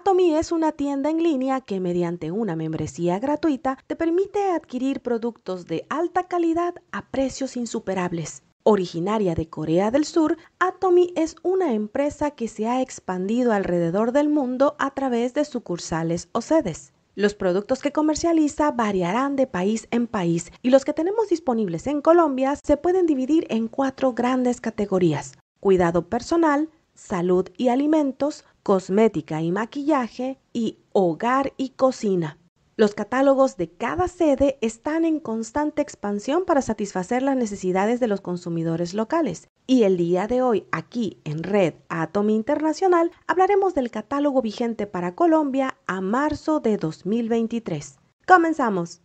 Atomy es una tienda en línea que mediante una membresía gratuita te permite adquirir productos de alta calidad a precios insuperables. Originaria de Corea del Sur, Atomy es una empresa que se ha expandido alrededor del mundo a través de sucursales o sedes. Los productos que comercializa variarán de país en país y los que tenemos disponibles en Colombia se pueden dividir en cuatro grandes categorías. Cuidado personal, salud y alimentos, cosmética y maquillaje y hogar y cocina. Los catálogos de cada sede están en constante expansión para satisfacer las necesidades de los consumidores locales. Y el día de hoy, aquí en Red Atomi Internacional, hablaremos del catálogo vigente para Colombia a marzo de 2023. Comenzamos.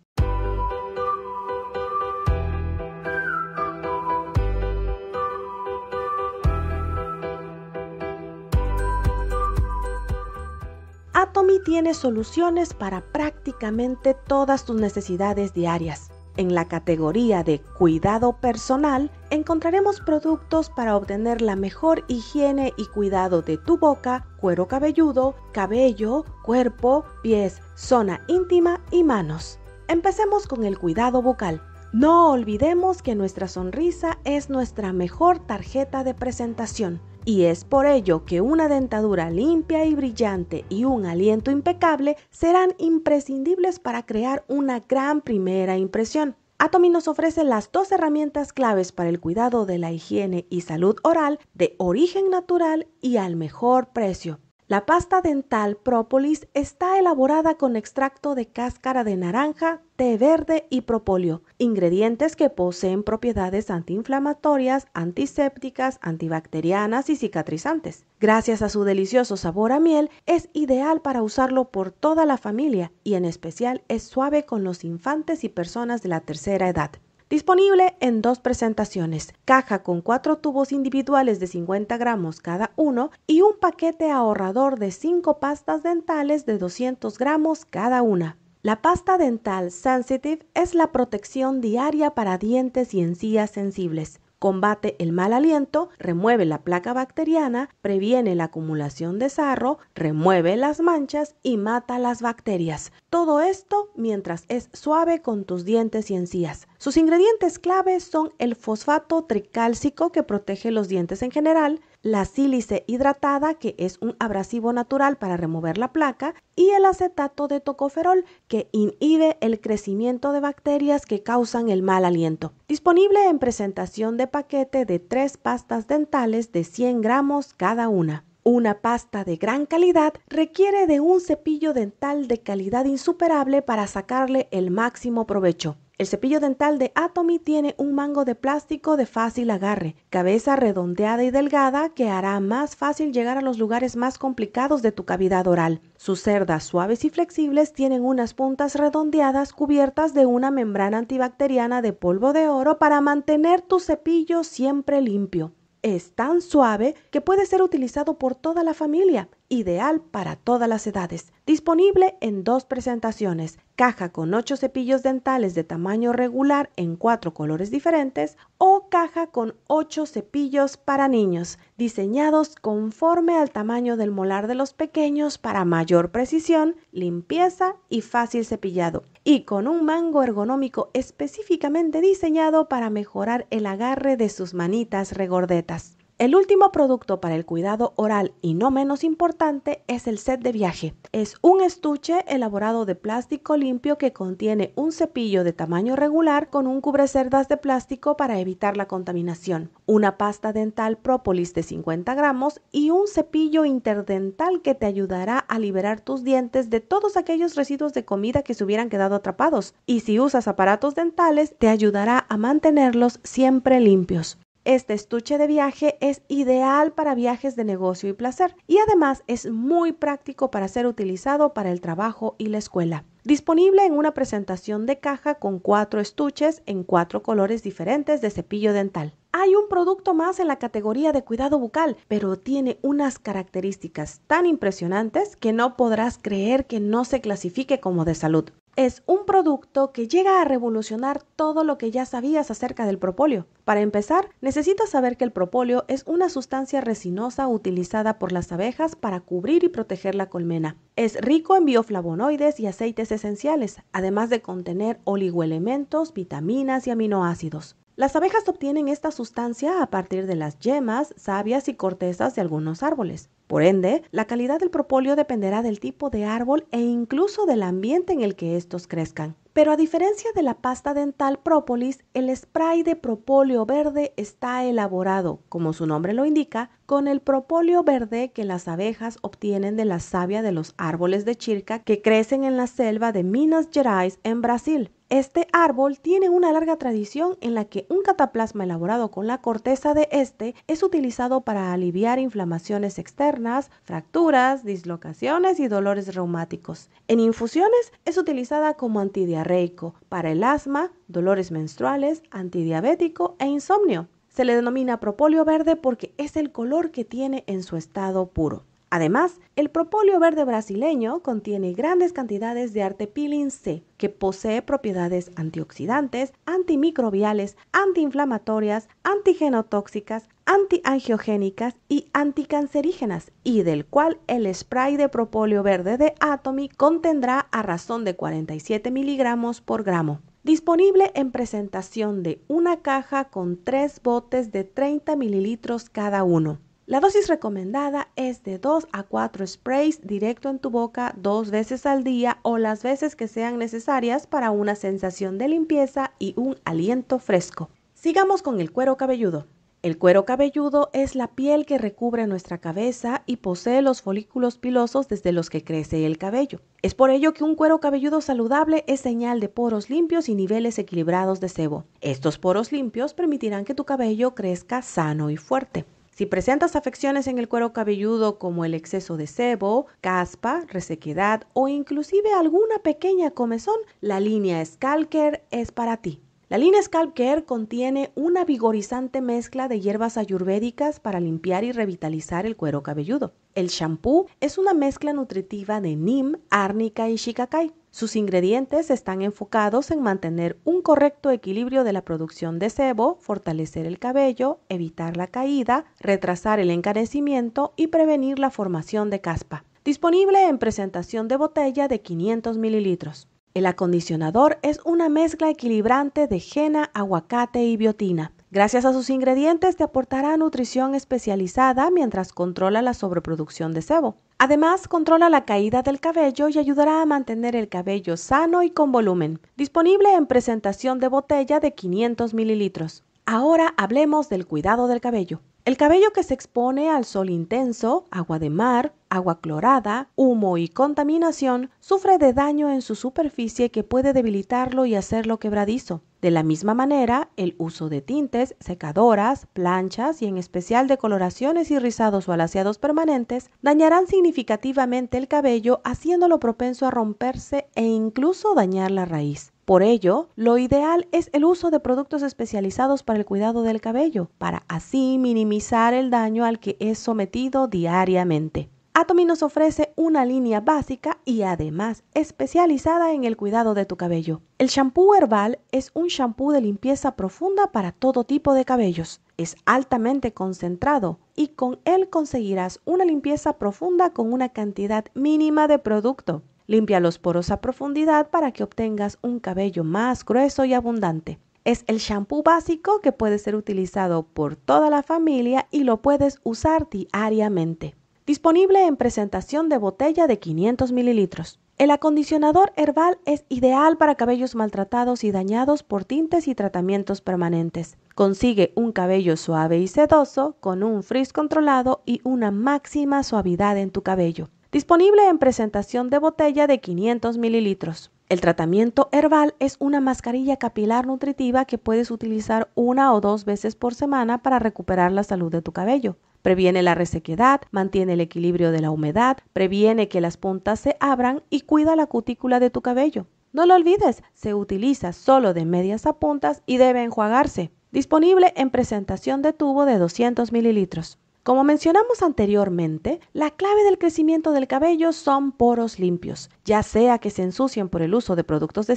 Atomy tiene soluciones para prácticamente todas tus necesidades diarias. En la categoría de cuidado personal encontraremos productos para obtener la mejor higiene y cuidado de tu boca, cuero cabelludo, cabello, cuerpo, pies, zona íntima y manos. Empecemos con el cuidado bucal. No olvidemos que nuestra sonrisa es nuestra mejor tarjeta de presentación y es por ello que una dentadura limpia y brillante y un aliento impecable serán imprescindibles para crear una gran primera impresión. Atomi nos ofrece las dos herramientas claves para el cuidado de la higiene y salud oral de origen natural y al mejor precio. La pasta dental Propolis está elaborada con extracto de cáscara de naranja, té verde y propóleo, ingredientes que poseen propiedades antiinflamatorias, antisépticas, antibacterianas y cicatrizantes. Gracias a su delicioso sabor a miel, es ideal para usarlo por toda la familia y en especial es suave con los infantes y personas de la tercera edad. Disponible en dos presentaciones, caja con cuatro tubos individuales de 50 gramos cada uno y un paquete ahorrador de cinco pastas dentales de 200 gramos cada una. La pasta dental Sensitive es la protección diaria para dientes y encías sensibles combate el mal aliento, remueve la placa bacteriana, previene la acumulación de sarro, remueve las manchas y mata las bacterias. Todo esto mientras es suave con tus dientes y encías. Sus ingredientes claves son el fosfato tricálcico que protege los dientes en general, la sílice hidratada, que es un abrasivo natural para remover la placa, y el acetato de tocoferol, que inhibe el crecimiento de bacterias que causan el mal aliento. Disponible en presentación de paquete de tres pastas dentales de 100 gramos cada una. Una pasta de gran calidad requiere de un cepillo dental de calidad insuperable para sacarle el máximo provecho. El cepillo dental de Atomy tiene un mango de plástico de fácil agarre, cabeza redondeada y delgada que hará más fácil llegar a los lugares más complicados de tu cavidad oral. Sus cerdas suaves y flexibles tienen unas puntas redondeadas cubiertas de una membrana antibacteriana de polvo de oro para mantener tu cepillo siempre limpio. Es tan suave que puede ser utilizado por toda la familia ideal para todas las edades. Disponible en dos presentaciones, caja con 8 cepillos dentales de tamaño regular en 4 colores diferentes o caja con 8 cepillos para niños, diseñados conforme al tamaño del molar de los pequeños para mayor precisión, limpieza y fácil cepillado. Y con un mango ergonómico específicamente diseñado para mejorar el agarre de sus manitas regordetas. El último producto para el cuidado oral y no menos importante es el set de viaje. Es un estuche elaborado de plástico limpio que contiene un cepillo de tamaño regular con un cubrecerdas de plástico para evitar la contaminación, una pasta dental Propolis de 50 gramos y un cepillo interdental que te ayudará a liberar tus dientes de todos aquellos residuos de comida que se hubieran quedado atrapados. Y si usas aparatos dentales, te ayudará a mantenerlos siempre limpios. Este estuche de viaje es ideal para viajes de negocio y placer y además es muy práctico para ser utilizado para el trabajo y la escuela. Disponible en una presentación de caja con cuatro estuches en cuatro colores diferentes de cepillo dental. Hay un producto más en la categoría de cuidado bucal, pero tiene unas características tan impresionantes que no podrás creer que no se clasifique como de salud es un producto que llega a revolucionar todo lo que ya sabías acerca del propóleo. Para empezar, necesitas saber que el propóleo es una sustancia resinosa utilizada por las abejas para cubrir y proteger la colmena. Es rico en bioflavonoides y aceites esenciales, además de contener oligoelementos, vitaminas y aminoácidos. Las abejas obtienen esta sustancia a partir de las yemas, sabias y cortezas de algunos árboles. Por ende, la calidad del propóleo dependerá del tipo de árbol e incluso del ambiente en el que estos crezcan. Pero a diferencia de la pasta dental Propolis, el spray de propóleo verde está elaborado, como su nombre lo indica, con el propóleo verde que las abejas obtienen de la savia de los árboles de chirca que crecen en la selva de Minas Gerais en Brasil. Este árbol tiene una larga tradición en la que un cataplasma elaborado con la corteza de este es utilizado para aliviar inflamaciones externas, fracturas, dislocaciones y dolores reumáticos. En infusiones es utilizada como antidiarreico para el asma, dolores menstruales, antidiabético e insomnio. Se le denomina propolio verde porque es el color que tiene en su estado puro. Además, el propóleo verde brasileño contiene grandes cantidades de artepilin C, que posee propiedades antioxidantes, antimicrobiales, antiinflamatorias, antigenotóxicas, antiangiogénicas y anticancerígenas, y del cual el spray de propóleo verde de Atomy contendrá a razón de 47 miligramos por gramo. Disponible en presentación de una caja con tres botes de 30 mililitros cada uno. La dosis recomendada es de 2 a 4 sprays directo en tu boca dos veces al día o las veces que sean necesarias para una sensación de limpieza y un aliento fresco. Sigamos con el cuero cabelludo. El cuero cabelludo es la piel que recubre nuestra cabeza y posee los folículos pilosos desde los que crece el cabello. Es por ello que un cuero cabelludo saludable es señal de poros limpios y niveles equilibrados de sebo. Estos poros limpios permitirán que tu cabello crezca sano y fuerte. Si presentas afecciones en el cuero cabelludo como el exceso de sebo, caspa, resequedad o inclusive alguna pequeña comezón, la línea Scalp es para ti. La línea Scalp Care contiene una vigorizante mezcla de hierbas ayurvédicas para limpiar y revitalizar el cuero cabelludo. El shampoo es una mezcla nutritiva de neem, árnica y shikakai. Sus ingredientes están enfocados en mantener un correcto equilibrio de la producción de sebo, fortalecer el cabello, evitar la caída, retrasar el encarecimiento y prevenir la formación de caspa. Disponible en presentación de botella de 500 mililitros. El acondicionador es una mezcla equilibrante de jena, aguacate y biotina. Gracias a sus ingredientes te aportará nutrición especializada mientras controla la sobreproducción de sebo. Además, controla la caída del cabello y ayudará a mantener el cabello sano y con volumen. Disponible en presentación de botella de 500 mililitros. Ahora hablemos del cuidado del cabello. El cabello que se expone al sol intenso, agua de mar, agua clorada, humo y contaminación sufre de daño en su superficie que puede debilitarlo y hacerlo quebradizo. De la misma manera, el uso de tintes, secadoras, planchas y en especial de coloraciones y rizados o alaciados permanentes dañarán significativamente el cabello haciéndolo propenso a romperse e incluso dañar la raíz. Por ello, lo ideal es el uso de productos especializados para el cuidado del cabello, para así minimizar el daño al que es sometido diariamente. Atomy nos ofrece una línea básica y además especializada en el cuidado de tu cabello. El shampoo herbal es un shampoo de limpieza profunda para todo tipo de cabellos. Es altamente concentrado y con él conseguirás una limpieza profunda con una cantidad mínima de producto. Limpia los poros a profundidad para que obtengas un cabello más grueso y abundante. Es el shampoo básico que puede ser utilizado por toda la familia y lo puedes usar diariamente. Disponible en presentación de botella de 500 mililitros. El acondicionador herbal es ideal para cabellos maltratados y dañados por tintes y tratamientos permanentes. Consigue un cabello suave y sedoso con un frizz controlado y una máxima suavidad en tu cabello. Disponible en presentación de botella de 500 mililitros. El tratamiento herbal es una mascarilla capilar nutritiva que puedes utilizar una o dos veces por semana para recuperar la salud de tu cabello. Previene la resequedad, mantiene el equilibrio de la humedad, previene que las puntas se abran y cuida la cutícula de tu cabello. No lo olvides, se utiliza solo de medias a puntas y debe enjuagarse. Disponible en presentación de tubo de 200 mililitros. Como mencionamos anteriormente, la clave del crecimiento del cabello son poros limpios, ya sea que se ensucien por el uso de productos de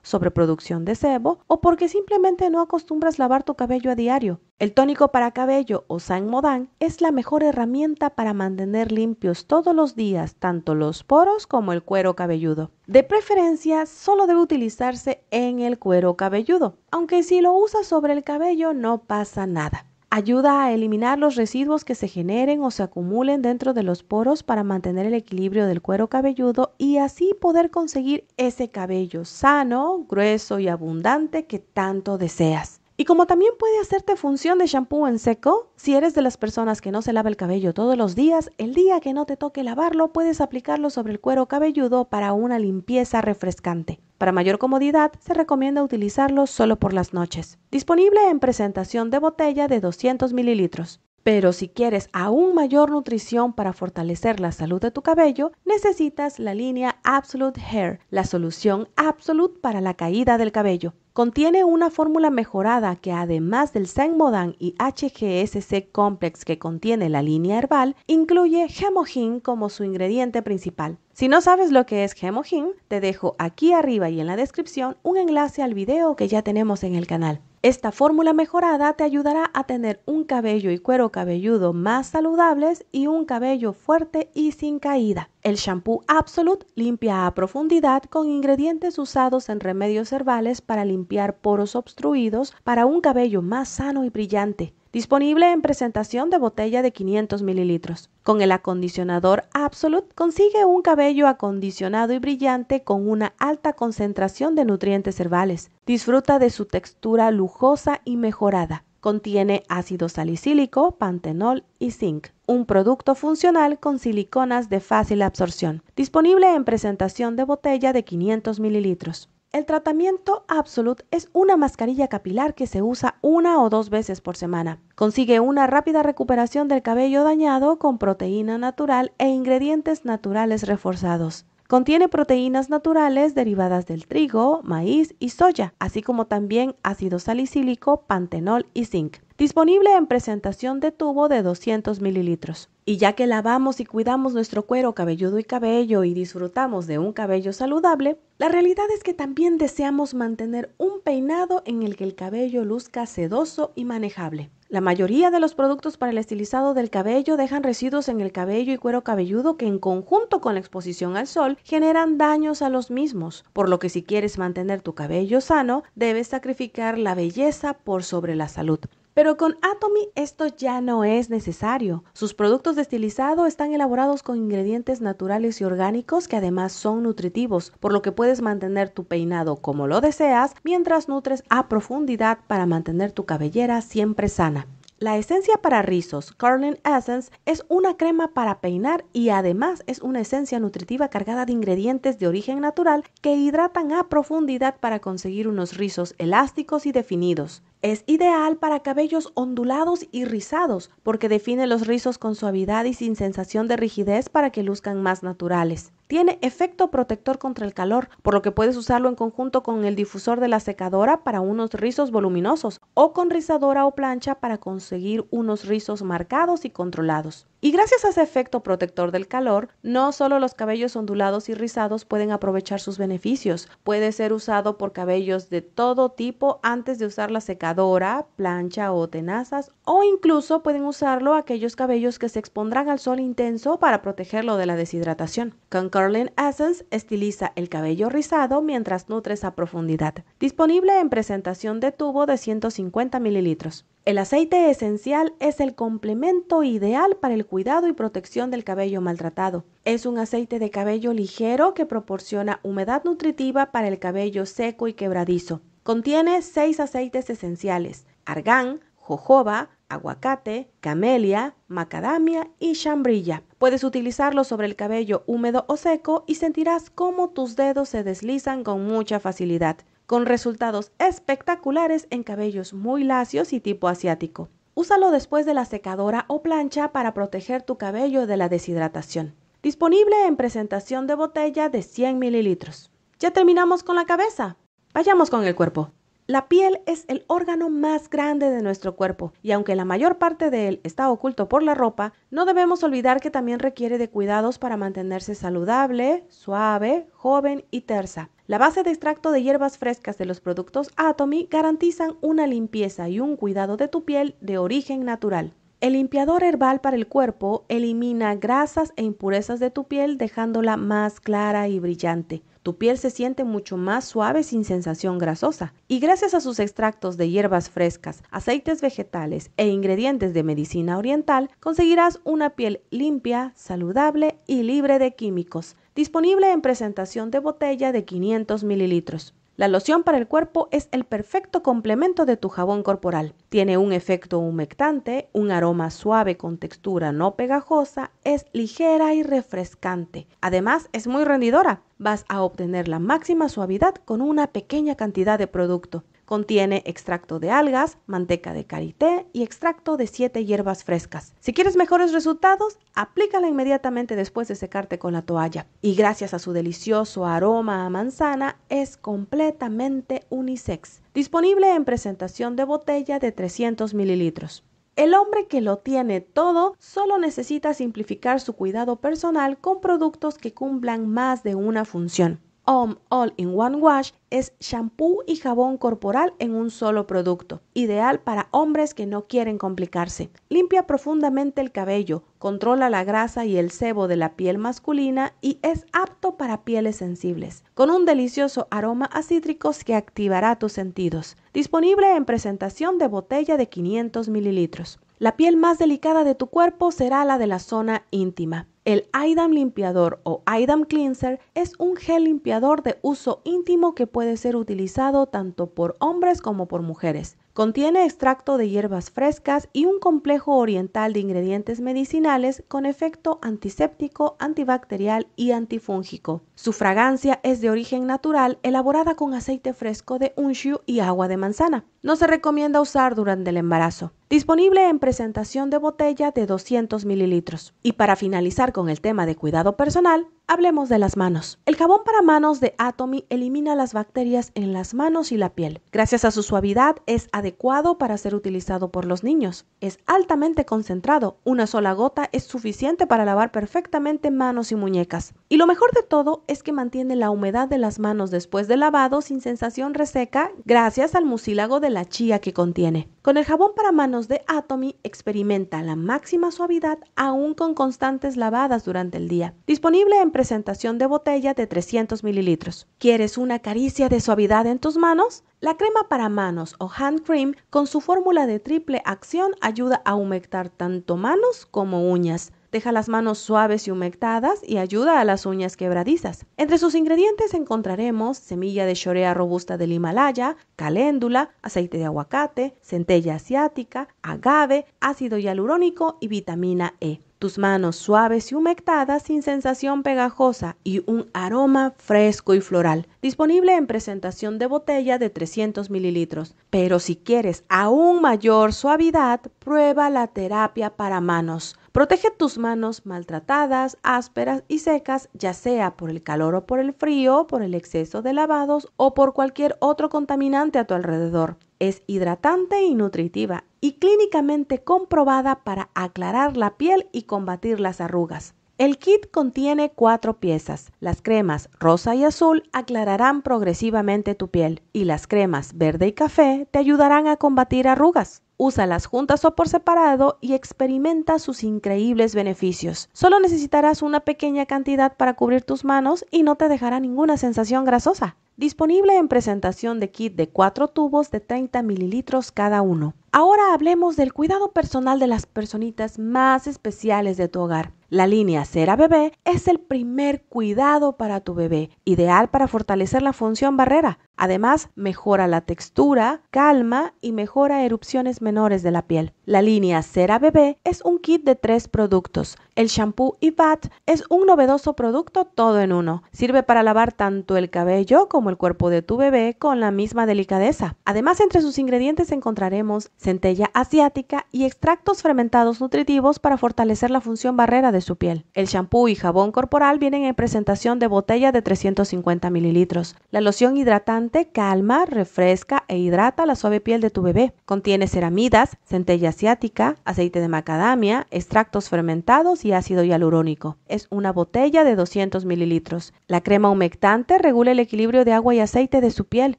sobreproducción de sebo o porque simplemente no acostumbras lavar tu cabello a diario. El tónico para cabello o San Modan es la mejor herramienta para mantener limpios todos los días tanto los poros como el cuero cabelludo. De preferencia, solo debe utilizarse en el cuero cabelludo, aunque si lo usas sobre el cabello no pasa nada. Ayuda a eliminar los residuos que se generen o se acumulen dentro de los poros para mantener el equilibrio del cuero cabelludo y así poder conseguir ese cabello sano, grueso y abundante que tanto deseas. Y como también puede hacerte función de shampoo en seco, si eres de las personas que no se lava el cabello todos los días, el día que no te toque lavarlo puedes aplicarlo sobre el cuero cabelludo para una limpieza refrescante. Para mayor comodidad, se recomienda utilizarlo solo por las noches. Disponible en presentación de botella de 200 mililitros. Pero si quieres aún mayor nutrición para fortalecer la salud de tu cabello, necesitas la línea Absolute Hair, la solución Absolute para la caída del cabello. Contiene una fórmula mejorada que además del Senmodan y HGSC Complex que contiene la línea herbal, incluye Hemohin como su ingrediente principal. Si no sabes lo que es Hemohin, te dejo aquí arriba y en la descripción un enlace al video que ya tenemos en el canal. Esta fórmula mejorada te ayudará a tener un cabello y cuero cabelludo más saludables y un cabello fuerte y sin caída. El shampoo Absolute limpia a profundidad con ingredientes usados en remedios herbales para limpiar poros obstruidos para un cabello más sano y brillante. Disponible en presentación de botella de 500 mililitros. Con el acondicionador Absolute consigue un cabello acondicionado y brillante con una alta concentración de nutrientes herbales. Disfruta de su textura lujosa y mejorada. Contiene ácido salicílico, pantenol y zinc. Un producto funcional con siliconas de fácil absorción. Disponible en presentación de botella de 500 mililitros. El tratamiento Absolute es una mascarilla capilar que se usa una o dos veces por semana. Consigue una rápida recuperación del cabello dañado con proteína natural e ingredientes naturales reforzados. Contiene proteínas naturales derivadas del trigo, maíz y soya, así como también ácido salicílico, pantenol y zinc disponible en presentación de tubo de 200 mililitros. Y ya que lavamos y cuidamos nuestro cuero cabelludo y cabello y disfrutamos de un cabello saludable, la realidad es que también deseamos mantener un peinado en el que el cabello luzca sedoso y manejable. La mayoría de los productos para el estilizado del cabello dejan residuos en el cabello y cuero cabelludo que en conjunto con la exposición al sol generan daños a los mismos, por lo que si quieres mantener tu cabello sano, debes sacrificar la belleza por sobre la salud. Pero con Atomy esto ya no es necesario. Sus productos de estilizado están elaborados con ingredientes naturales y orgánicos que además son nutritivos, por lo que puedes mantener tu peinado como lo deseas mientras nutres a profundidad para mantener tu cabellera siempre sana. La esencia para rizos, Carlin Essence, es una crema para peinar y además es una esencia nutritiva cargada de ingredientes de origen natural que hidratan a profundidad para conseguir unos rizos elásticos y definidos. Es ideal para cabellos ondulados y rizados porque define los rizos con suavidad y sin sensación de rigidez para que luzcan más naturales. Tiene efecto protector contra el calor, por lo que puedes usarlo en conjunto con el difusor de la secadora para unos rizos voluminosos o con rizadora o plancha para conseguir unos rizos marcados y controlados. Y gracias a ese efecto protector del calor, no solo los cabellos ondulados y rizados pueden aprovechar sus beneficios, puede ser usado por cabellos de todo tipo antes de usar la secadora, plancha o tenazas, o incluso pueden usarlo aquellos cabellos que se expondrán al sol intenso para protegerlo de la deshidratación. Con Curling Essence estiliza el cabello rizado mientras nutres a profundidad. Disponible en presentación de tubo de 150 mililitros. El aceite esencial es el complemento ideal para el cuidado y protección del cabello maltratado. Es un aceite de cabello ligero que proporciona humedad nutritiva para el cabello seco y quebradizo. Contiene seis aceites esenciales: argán, jojoba, aguacate, camelia, macadamia y chambrilla. Puedes utilizarlo sobre el cabello húmedo o seco y sentirás cómo tus dedos se deslizan con mucha facilidad con resultados espectaculares en cabellos muy lacios y tipo asiático. Úsalo después de la secadora o plancha para proteger tu cabello de la deshidratación. Disponible en presentación de botella de 100 mililitros. Ya terminamos con la cabeza. Vayamos con el cuerpo. La piel es el órgano más grande de nuestro cuerpo y aunque la mayor parte de él está oculto por la ropa, no debemos olvidar que también requiere de cuidados para mantenerse saludable, suave, joven y tersa. La base de extracto de hierbas frescas de los productos Atomy garantizan una limpieza y un cuidado de tu piel de origen natural. El limpiador herbal para el cuerpo elimina grasas e impurezas de tu piel dejándola más clara y brillante. Tu piel se siente mucho más suave sin sensación grasosa. Y gracias a sus extractos de hierbas frescas, aceites vegetales e ingredientes de medicina oriental, conseguirás una piel limpia, saludable y libre de químicos. Disponible en presentación de botella de 500 mililitros. La loción para el cuerpo es el perfecto complemento de tu jabón corporal. Tiene un efecto humectante, un aroma suave con textura no pegajosa, es ligera y refrescante. Además, es muy rendidora. Vas a obtener la máxima suavidad con una pequeña cantidad de producto. Contiene extracto de algas, manteca de karité y extracto de 7 hierbas frescas. Si quieres mejores resultados, aplícala inmediatamente después de secarte con la toalla. Y gracias a su delicioso aroma a manzana, es completamente unisex. Disponible en presentación de botella de 300 mililitros. El hombre que lo tiene todo solo necesita simplificar su cuidado personal con productos que cumplan más de una función. Home All in One Wash es shampoo y jabón corporal en un solo producto, ideal para hombres que no quieren complicarse. Limpia profundamente el cabello, controla la grasa y el sebo de la piel masculina y es apto para pieles sensibles, con un delicioso aroma a cítricos que activará tus sentidos. Disponible en presentación de botella de 500 mililitros. La piel más delicada de tu cuerpo será la de la zona íntima. El IDAM limpiador o IDAM cleanser es un gel limpiador de uso íntimo que puede ser utilizado tanto por hombres como por mujeres. Contiene extracto de hierbas frescas y un complejo oriental de ingredientes medicinales con efecto antiséptico, antibacterial y antifúngico. Su fragancia es de origen natural, elaborada con aceite fresco de unshu y agua de manzana. No se recomienda usar durante el embarazo. Disponible en presentación de botella de 200 mililitros. Y para finalizar con el tema de cuidado personal, Hablemos de las manos. El jabón para manos de Atomy elimina las bacterias en las manos y la piel. Gracias a su suavidad es adecuado para ser utilizado por los niños. Es altamente concentrado. Una sola gota es suficiente para lavar perfectamente manos y muñecas. Y lo mejor de todo es que mantiene la humedad de las manos después de lavado sin sensación reseca gracias al mucílago de la chía que contiene. Con el jabón para manos de Atomy experimenta la máxima suavidad aún con constantes lavadas durante el día. Disponible en presentación de botella de 300 mililitros. ¿Quieres una caricia de suavidad en tus manos? La crema para manos o hand cream con su fórmula de triple acción ayuda a humectar tanto manos como uñas. Deja las manos suaves y humectadas y ayuda a las uñas quebradizas. Entre sus ingredientes encontraremos semilla de chorea robusta del Himalaya, caléndula, aceite de aguacate, centella asiática, agave, ácido hialurónico y vitamina E tus manos suaves y humectadas sin sensación pegajosa y un aroma fresco y floral, disponible en presentación de botella de 300 mililitros. Pero si quieres aún mayor suavidad, prueba la terapia para manos. Protege tus manos maltratadas, ásperas y secas, ya sea por el calor o por el frío, por el exceso de lavados o por cualquier otro contaminante a tu alrededor. Es hidratante y nutritiva y clínicamente comprobada para aclarar la piel y combatir las arrugas. El kit contiene cuatro piezas. Las cremas rosa y azul aclararán progresivamente tu piel y las cremas verde y café te ayudarán a combatir arrugas. Úsalas juntas o por separado y experimenta sus increíbles beneficios. Solo necesitarás una pequeña cantidad para cubrir tus manos y no te dejará ninguna sensación grasosa. Disponible en presentación de kit de 4 tubos de 30 mililitros cada uno. Ahora hablemos del cuidado personal de las personitas más especiales de tu hogar. La línea Cera Bebé es el primer cuidado para tu bebé, ideal para fortalecer la función barrera. Además, mejora la textura, calma y mejora erupciones menores de la piel. La línea Cera Bebé es un kit de tres productos, el shampoo y bat es un novedoso producto todo en uno. Sirve para lavar tanto el cabello como el cuerpo de tu bebé con la misma delicadeza. Además, entre sus ingredientes encontraremos centella asiática y extractos fermentados nutritivos para fortalecer la función barrera de su piel. El shampoo y jabón corporal vienen en presentación de botella de 350 mililitros. La loción hidratante calma, refresca e hidrata la suave piel de tu bebé. Contiene ceramidas, centella asiática, aceite de macadamia, extractos fermentados y ácido hialurónico. Es una botella de 200 mililitros. La crema humectante regula el equilibrio de agua y aceite de su piel.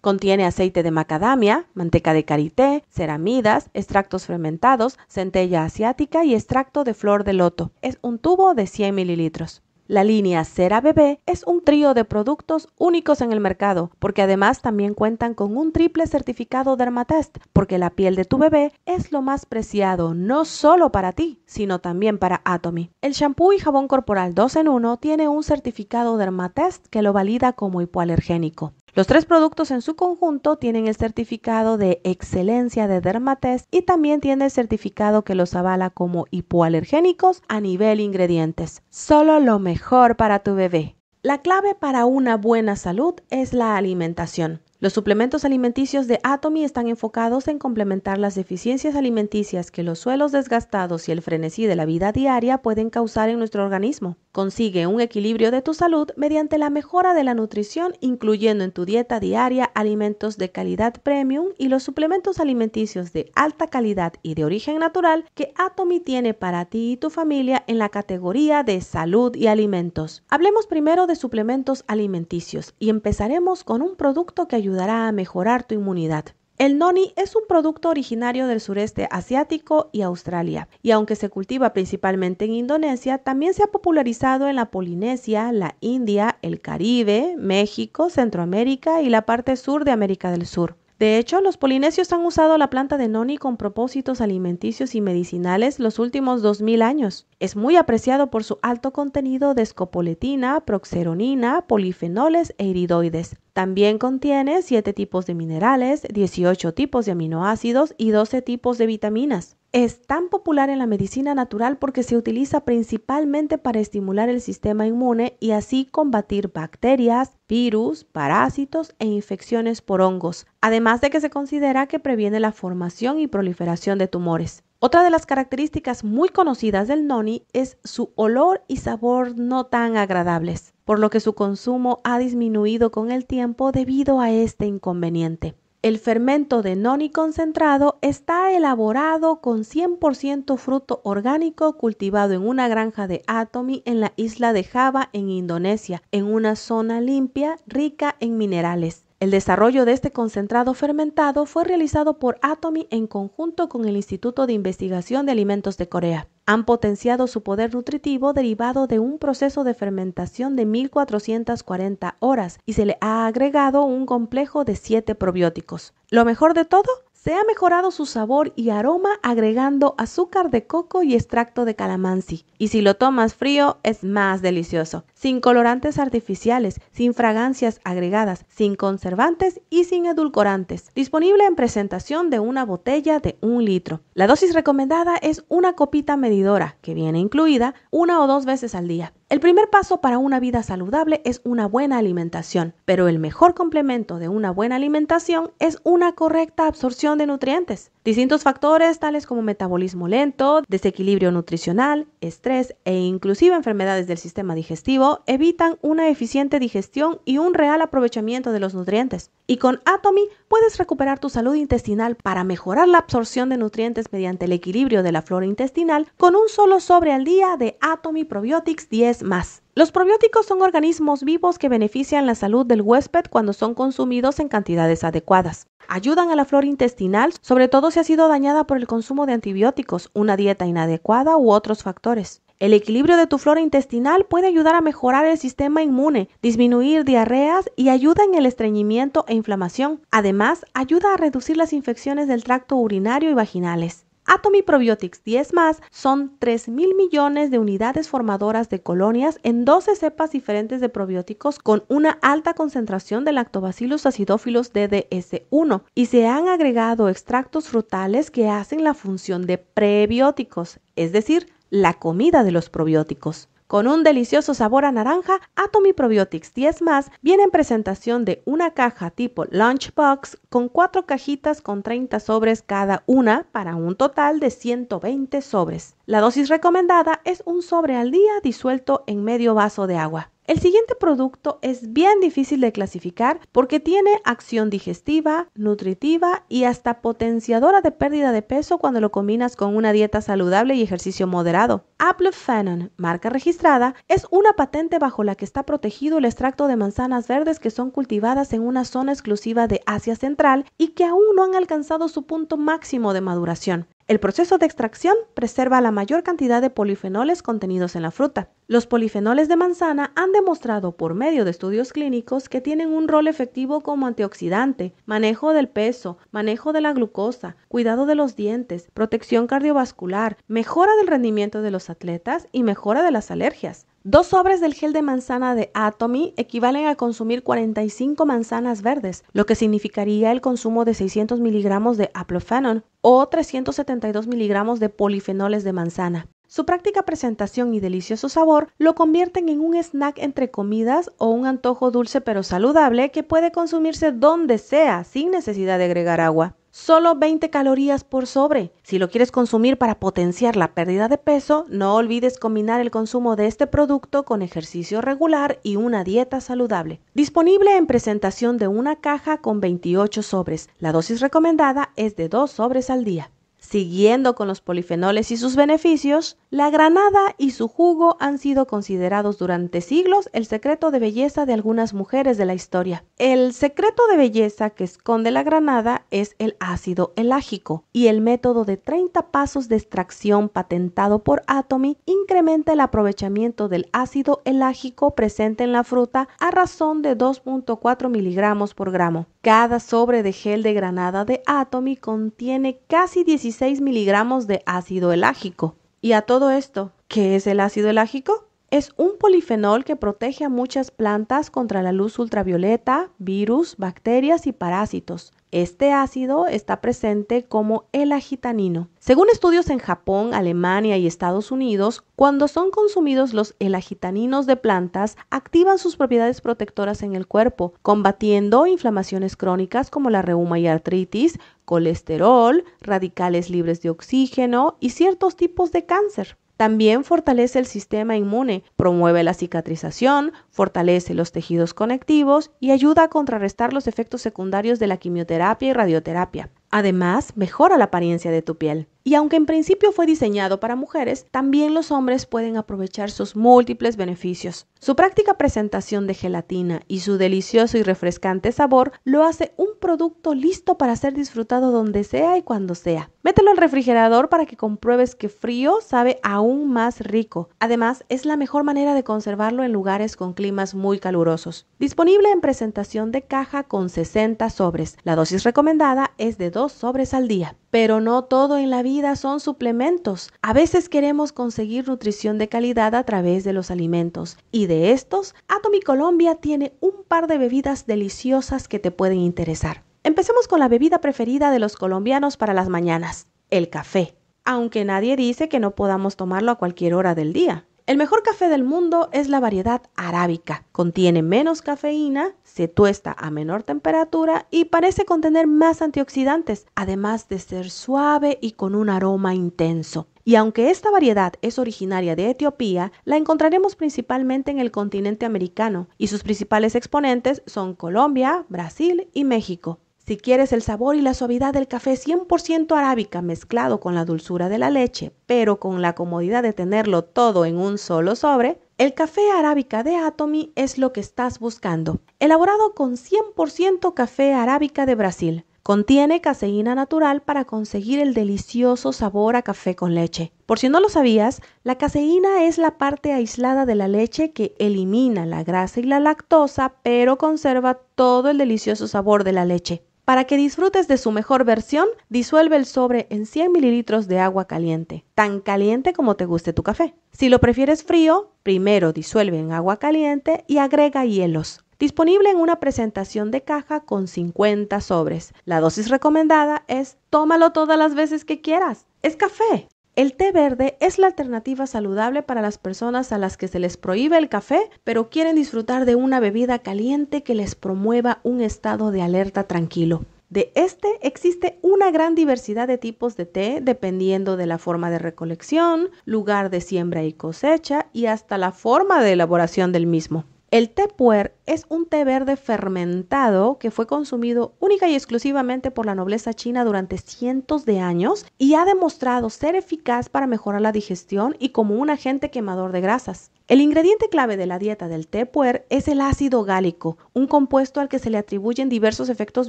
Contiene aceite de macadamia, manteca de karité, ceramidas, extractos fermentados, centella asiática y extracto de flor de loto. Es un tubo de 100 mililitros. La línea Cera Bebé es un trío de productos únicos en el mercado, porque además también cuentan con un triple certificado Dermatest, porque la piel de tu bebé es lo más preciado no solo para ti, sino también para Atomy. El shampoo y jabón corporal 2 en 1 tiene un certificado Dermatest que lo valida como hipoalergénico. Los tres productos en su conjunto tienen el certificado de excelencia de Dermatest y también tiene el certificado que los avala como hipoalergénicos a nivel ingredientes. Solo lo mejor para tu bebé. La clave para una buena salud es la alimentación. Los suplementos alimenticios de Atomy están enfocados en complementar las deficiencias alimenticias que los suelos desgastados y el frenesí de la vida diaria pueden causar en nuestro organismo. Consigue un equilibrio de tu salud mediante la mejora de la nutrición, incluyendo en tu dieta diaria alimentos de calidad premium y los suplementos alimenticios de alta calidad y de origen natural que Atomy tiene para ti y tu familia en la categoría de salud y alimentos. Hablemos primero de suplementos alimenticios y empezaremos con un producto que ayudará a mejorar tu inmunidad. El noni es un producto originario del sureste asiático y Australia, y aunque se cultiva principalmente en Indonesia, también se ha popularizado en la Polinesia, la India, el Caribe, México, Centroamérica y la parte sur de América del Sur. De hecho, los polinesios han usado la planta de noni con propósitos alimenticios y medicinales los últimos 2000 años. Es muy apreciado por su alto contenido de escopoletina, proxeronina, polifenoles e iridoides. También contiene 7 tipos de minerales, 18 tipos de aminoácidos y 12 tipos de vitaminas. Es tan popular en la medicina natural porque se utiliza principalmente para estimular el sistema inmune y así combatir bacterias, virus, parásitos e infecciones por hongos, además de que se considera que previene la formación y proliferación de tumores. Otra de las características muy conocidas del noni es su olor y sabor no tan agradables, por lo que su consumo ha disminuido con el tiempo debido a este inconveniente. El fermento de noni concentrado está elaborado con 100% fruto orgánico cultivado en una granja de Atomi en la isla de Java en Indonesia, en una zona limpia, rica en minerales. El desarrollo de este concentrado fermentado fue realizado por Atomy en conjunto con el Instituto de Investigación de Alimentos de Corea. Han potenciado su poder nutritivo derivado de un proceso de fermentación de 1440 horas y se le ha agregado un complejo de 7 probióticos. Lo mejor de todo se ha mejorado su sabor y aroma agregando azúcar de coco y extracto de calamansi. Y si lo tomas frío, es más delicioso. Sin colorantes artificiales, sin fragancias agregadas, sin conservantes y sin edulcorantes. Disponible en presentación de una botella de un litro. La dosis recomendada es una copita medidora, que viene incluida una o dos veces al día. El primer paso para una vida saludable es una buena alimentación, pero el mejor complemento de una buena alimentación es una correcta absorción de nutrientes. Distintos factores tales como metabolismo lento, desequilibrio nutricional, estrés e inclusive enfermedades del sistema digestivo evitan una eficiente digestión y un real aprovechamiento de los nutrientes. Y con Atomy puedes recuperar tu salud intestinal para mejorar la absorción de nutrientes mediante el equilibrio de la flora intestinal con un solo sobre al día de Atomy Probiotics 10 más. Los probióticos son organismos vivos que benefician la salud del huésped cuando son consumidos en cantidades adecuadas. Ayudan a la flora intestinal, sobre todo si ha sido dañada por el consumo de antibióticos, una dieta inadecuada u otros factores. El equilibrio de tu flora intestinal puede ayudar a mejorar el sistema inmune, disminuir diarreas y ayuda en el estreñimiento e inflamación. Además, ayuda a reducir las infecciones del tracto urinario y vaginales. Atomy Probiotics 10 más son 3 mil millones de unidades formadoras de colonias en 12 cepas diferentes de probióticos con una alta concentración de lactobacillus acidófilos DDS1 y se han agregado extractos frutales que hacen la función de prebióticos, es decir, la comida de los probióticos. Con un delicioso sabor a naranja, Atomy Probiotics 10 más viene en presentación de una caja tipo lunchbox con cuatro cajitas con 30 sobres cada una para un total de 120 sobres. La dosis recomendada es un sobre al día disuelto en medio vaso de agua. El siguiente producto es bien difícil de clasificar porque tiene acción digestiva, nutritiva y hasta potenciadora de pérdida de peso cuando lo combinas con una dieta saludable y ejercicio moderado. Apple Fanon, marca registrada, es una patente bajo la que está protegido el extracto de manzanas verdes que son cultivadas en una zona exclusiva de Asia Central y que aún no han alcanzado su punto máximo de maduración. El proceso de extracción preserva la mayor cantidad de polifenoles contenidos en la fruta. Los polifenoles de manzana han demostrado por medio de estudios clínicos que tienen un rol efectivo como antioxidante, manejo del peso, manejo de la glucosa, cuidado de los dientes, protección cardiovascular, mejora del rendimiento de los atletas y mejora de las alergias. Dos sobres del gel de manzana de Atomy equivalen a consumir 45 manzanas verdes, lo que significaría el consumo de 600 miligramos de aplofenon o 372 miligramos de polifenoles de manzana. Su práctica presentación y delicioso sabor lo convierten en un snack entre comidas o un antojo dulce pero saludable que puede consumirse donde sea sin necesidad de agregar agua solo 20 calorías por sobre. Si lo quieres consumir para potenciar la pérdida de peso, no olvides combinar el consumo de este producto con ejercicio regular y una dieta saludable. Disponible en presentación de una caja con 28 sobres. La dosis recomendada es de 2 sobres al día. Siguiendo con los polifenoles y sus beneficios, la granada y su jugo han sido considerados durante siglos el secreto de belleza de algunas mujeres de la historia. El secreto de belleza que esconde la granada es el ácido elágico y el método de 30 pasos de extracción patentado por Atomy incrementa el aprovechamiento del ácido elágico presente en la fruta a razón de 2.4 miligramos por gramo. Cada sobre de gel de granada de Atomy contiene casi 16 miligramos de ácido elágico. Y a todo esto, ¿qué es el ácido elágico? Es un polifenol que protege a muchas plantas contra la luz ultravioleta, virus, bacterias y parásitos. Este ácido está presente como el agitanino. Según estudios en Japón, Alemania y Estados Unidos, cuando son consumidos los elagitaninos de plantas, activan sus propiedades protectoras en el cuerpo, combatiendo inflamaciones crónicas como la reuma y artritis, colesterol, radicales libres de oxígeno y ciertos tipos de cáncer. También fortalece el sistema inmune, promueve la cicatrización, fortalece los tejidos conectivos y ayuda a contrarrestar los efectos secundarios de la quimioterapia y radioterapia. Además, mejora la apariencia de tu piel. Y aunque en principio fue diseñado para mujeres, también los hombres pueden aprovechar sus múltiples beneficios. Su práctica presentación de gelatina y su delicioso y refrescante sabor lo hace un producto listo para ser disfrutado donde sea y cuando sea. Mételo al refrigerador para que compruebes que frío sabe aún más rico. Además, es la mejor manera de conservarlo en lugares con climas muy calurosos. Disponible en presentación de caja con 60 sobres. La dosis recomendada es de 2 sobres al día. Pero no todo en la vida son suplementos. A veces queremos conseguir nutrición de calidad a través de los alimentos y de estos, Atomy Colombia tiene un par de bebidas deliciosas que te pueden interesar. Empecemos con la bebida preferida de los colombianos para las mañanas, el café, aunque nadie dice que no podamos tomarlo a cualquier hora del día. El mejor café del mundo es la variedad arábica. Contiene menos cafeína, se tuesta a menor temperatura y parece contener más antioxidantes, además de ser suave y con un aroma intenso. Y aunque esta variedad es originaria de Etiopía, la encontraremos principalmente en el continente americano y sus principales exponentes son Colombia, Brasil y México. Si quieres el sabor y la suavidad del café 100% arábica mezclado con la dulzura de la leche, pero con la comodidad de tenerlo todo en un solo sobre, el café arábica de Atomy es lo que estás buscando. Elaborado con 100% café arábica de Brasil. Contiene caseína natural para conseguir el delicioso sabor a café con leche. Por si no lo sabías, la caseína es la parte aislada de la leche que elimina la grasa y la lactosa, pero conserva todo el delicioso sabor de la leche. Para que disfrutes de su mejor versión, disuelve el sobre en 100 ml de agua caliente, tan caliente como te guste tu café. Si lo prefieres frío, primero disuelve en agua caliente y agrega hielos. Disponible en una presentación de caja con 50 sobres. La dosis recomendada es tómalo todas las veces que quieras. Es café, el té verde es la alternativa saludable para las personas a las que se les prohíbe el café, pero quieren disfrutar de una bebida caliente que les promueva un estado de alerta tranquilo. De este existe una gran diversidad de tipos de té dependiendo de la forma de recolección, lugar de siembra y cosecha y hasta la forma de elaboración del mismo. El té puer es un té verde fermentado que fue consumido única y exclusivamente por la nobleza china durante cientos de años y ha demostrado ser eficaz para mejorar la digestión y como un agente quemador de grasas. El ingrediente clave de la dieta del té puer es el ácido gálico, un compuesto al que se le atribuyen diversos efectos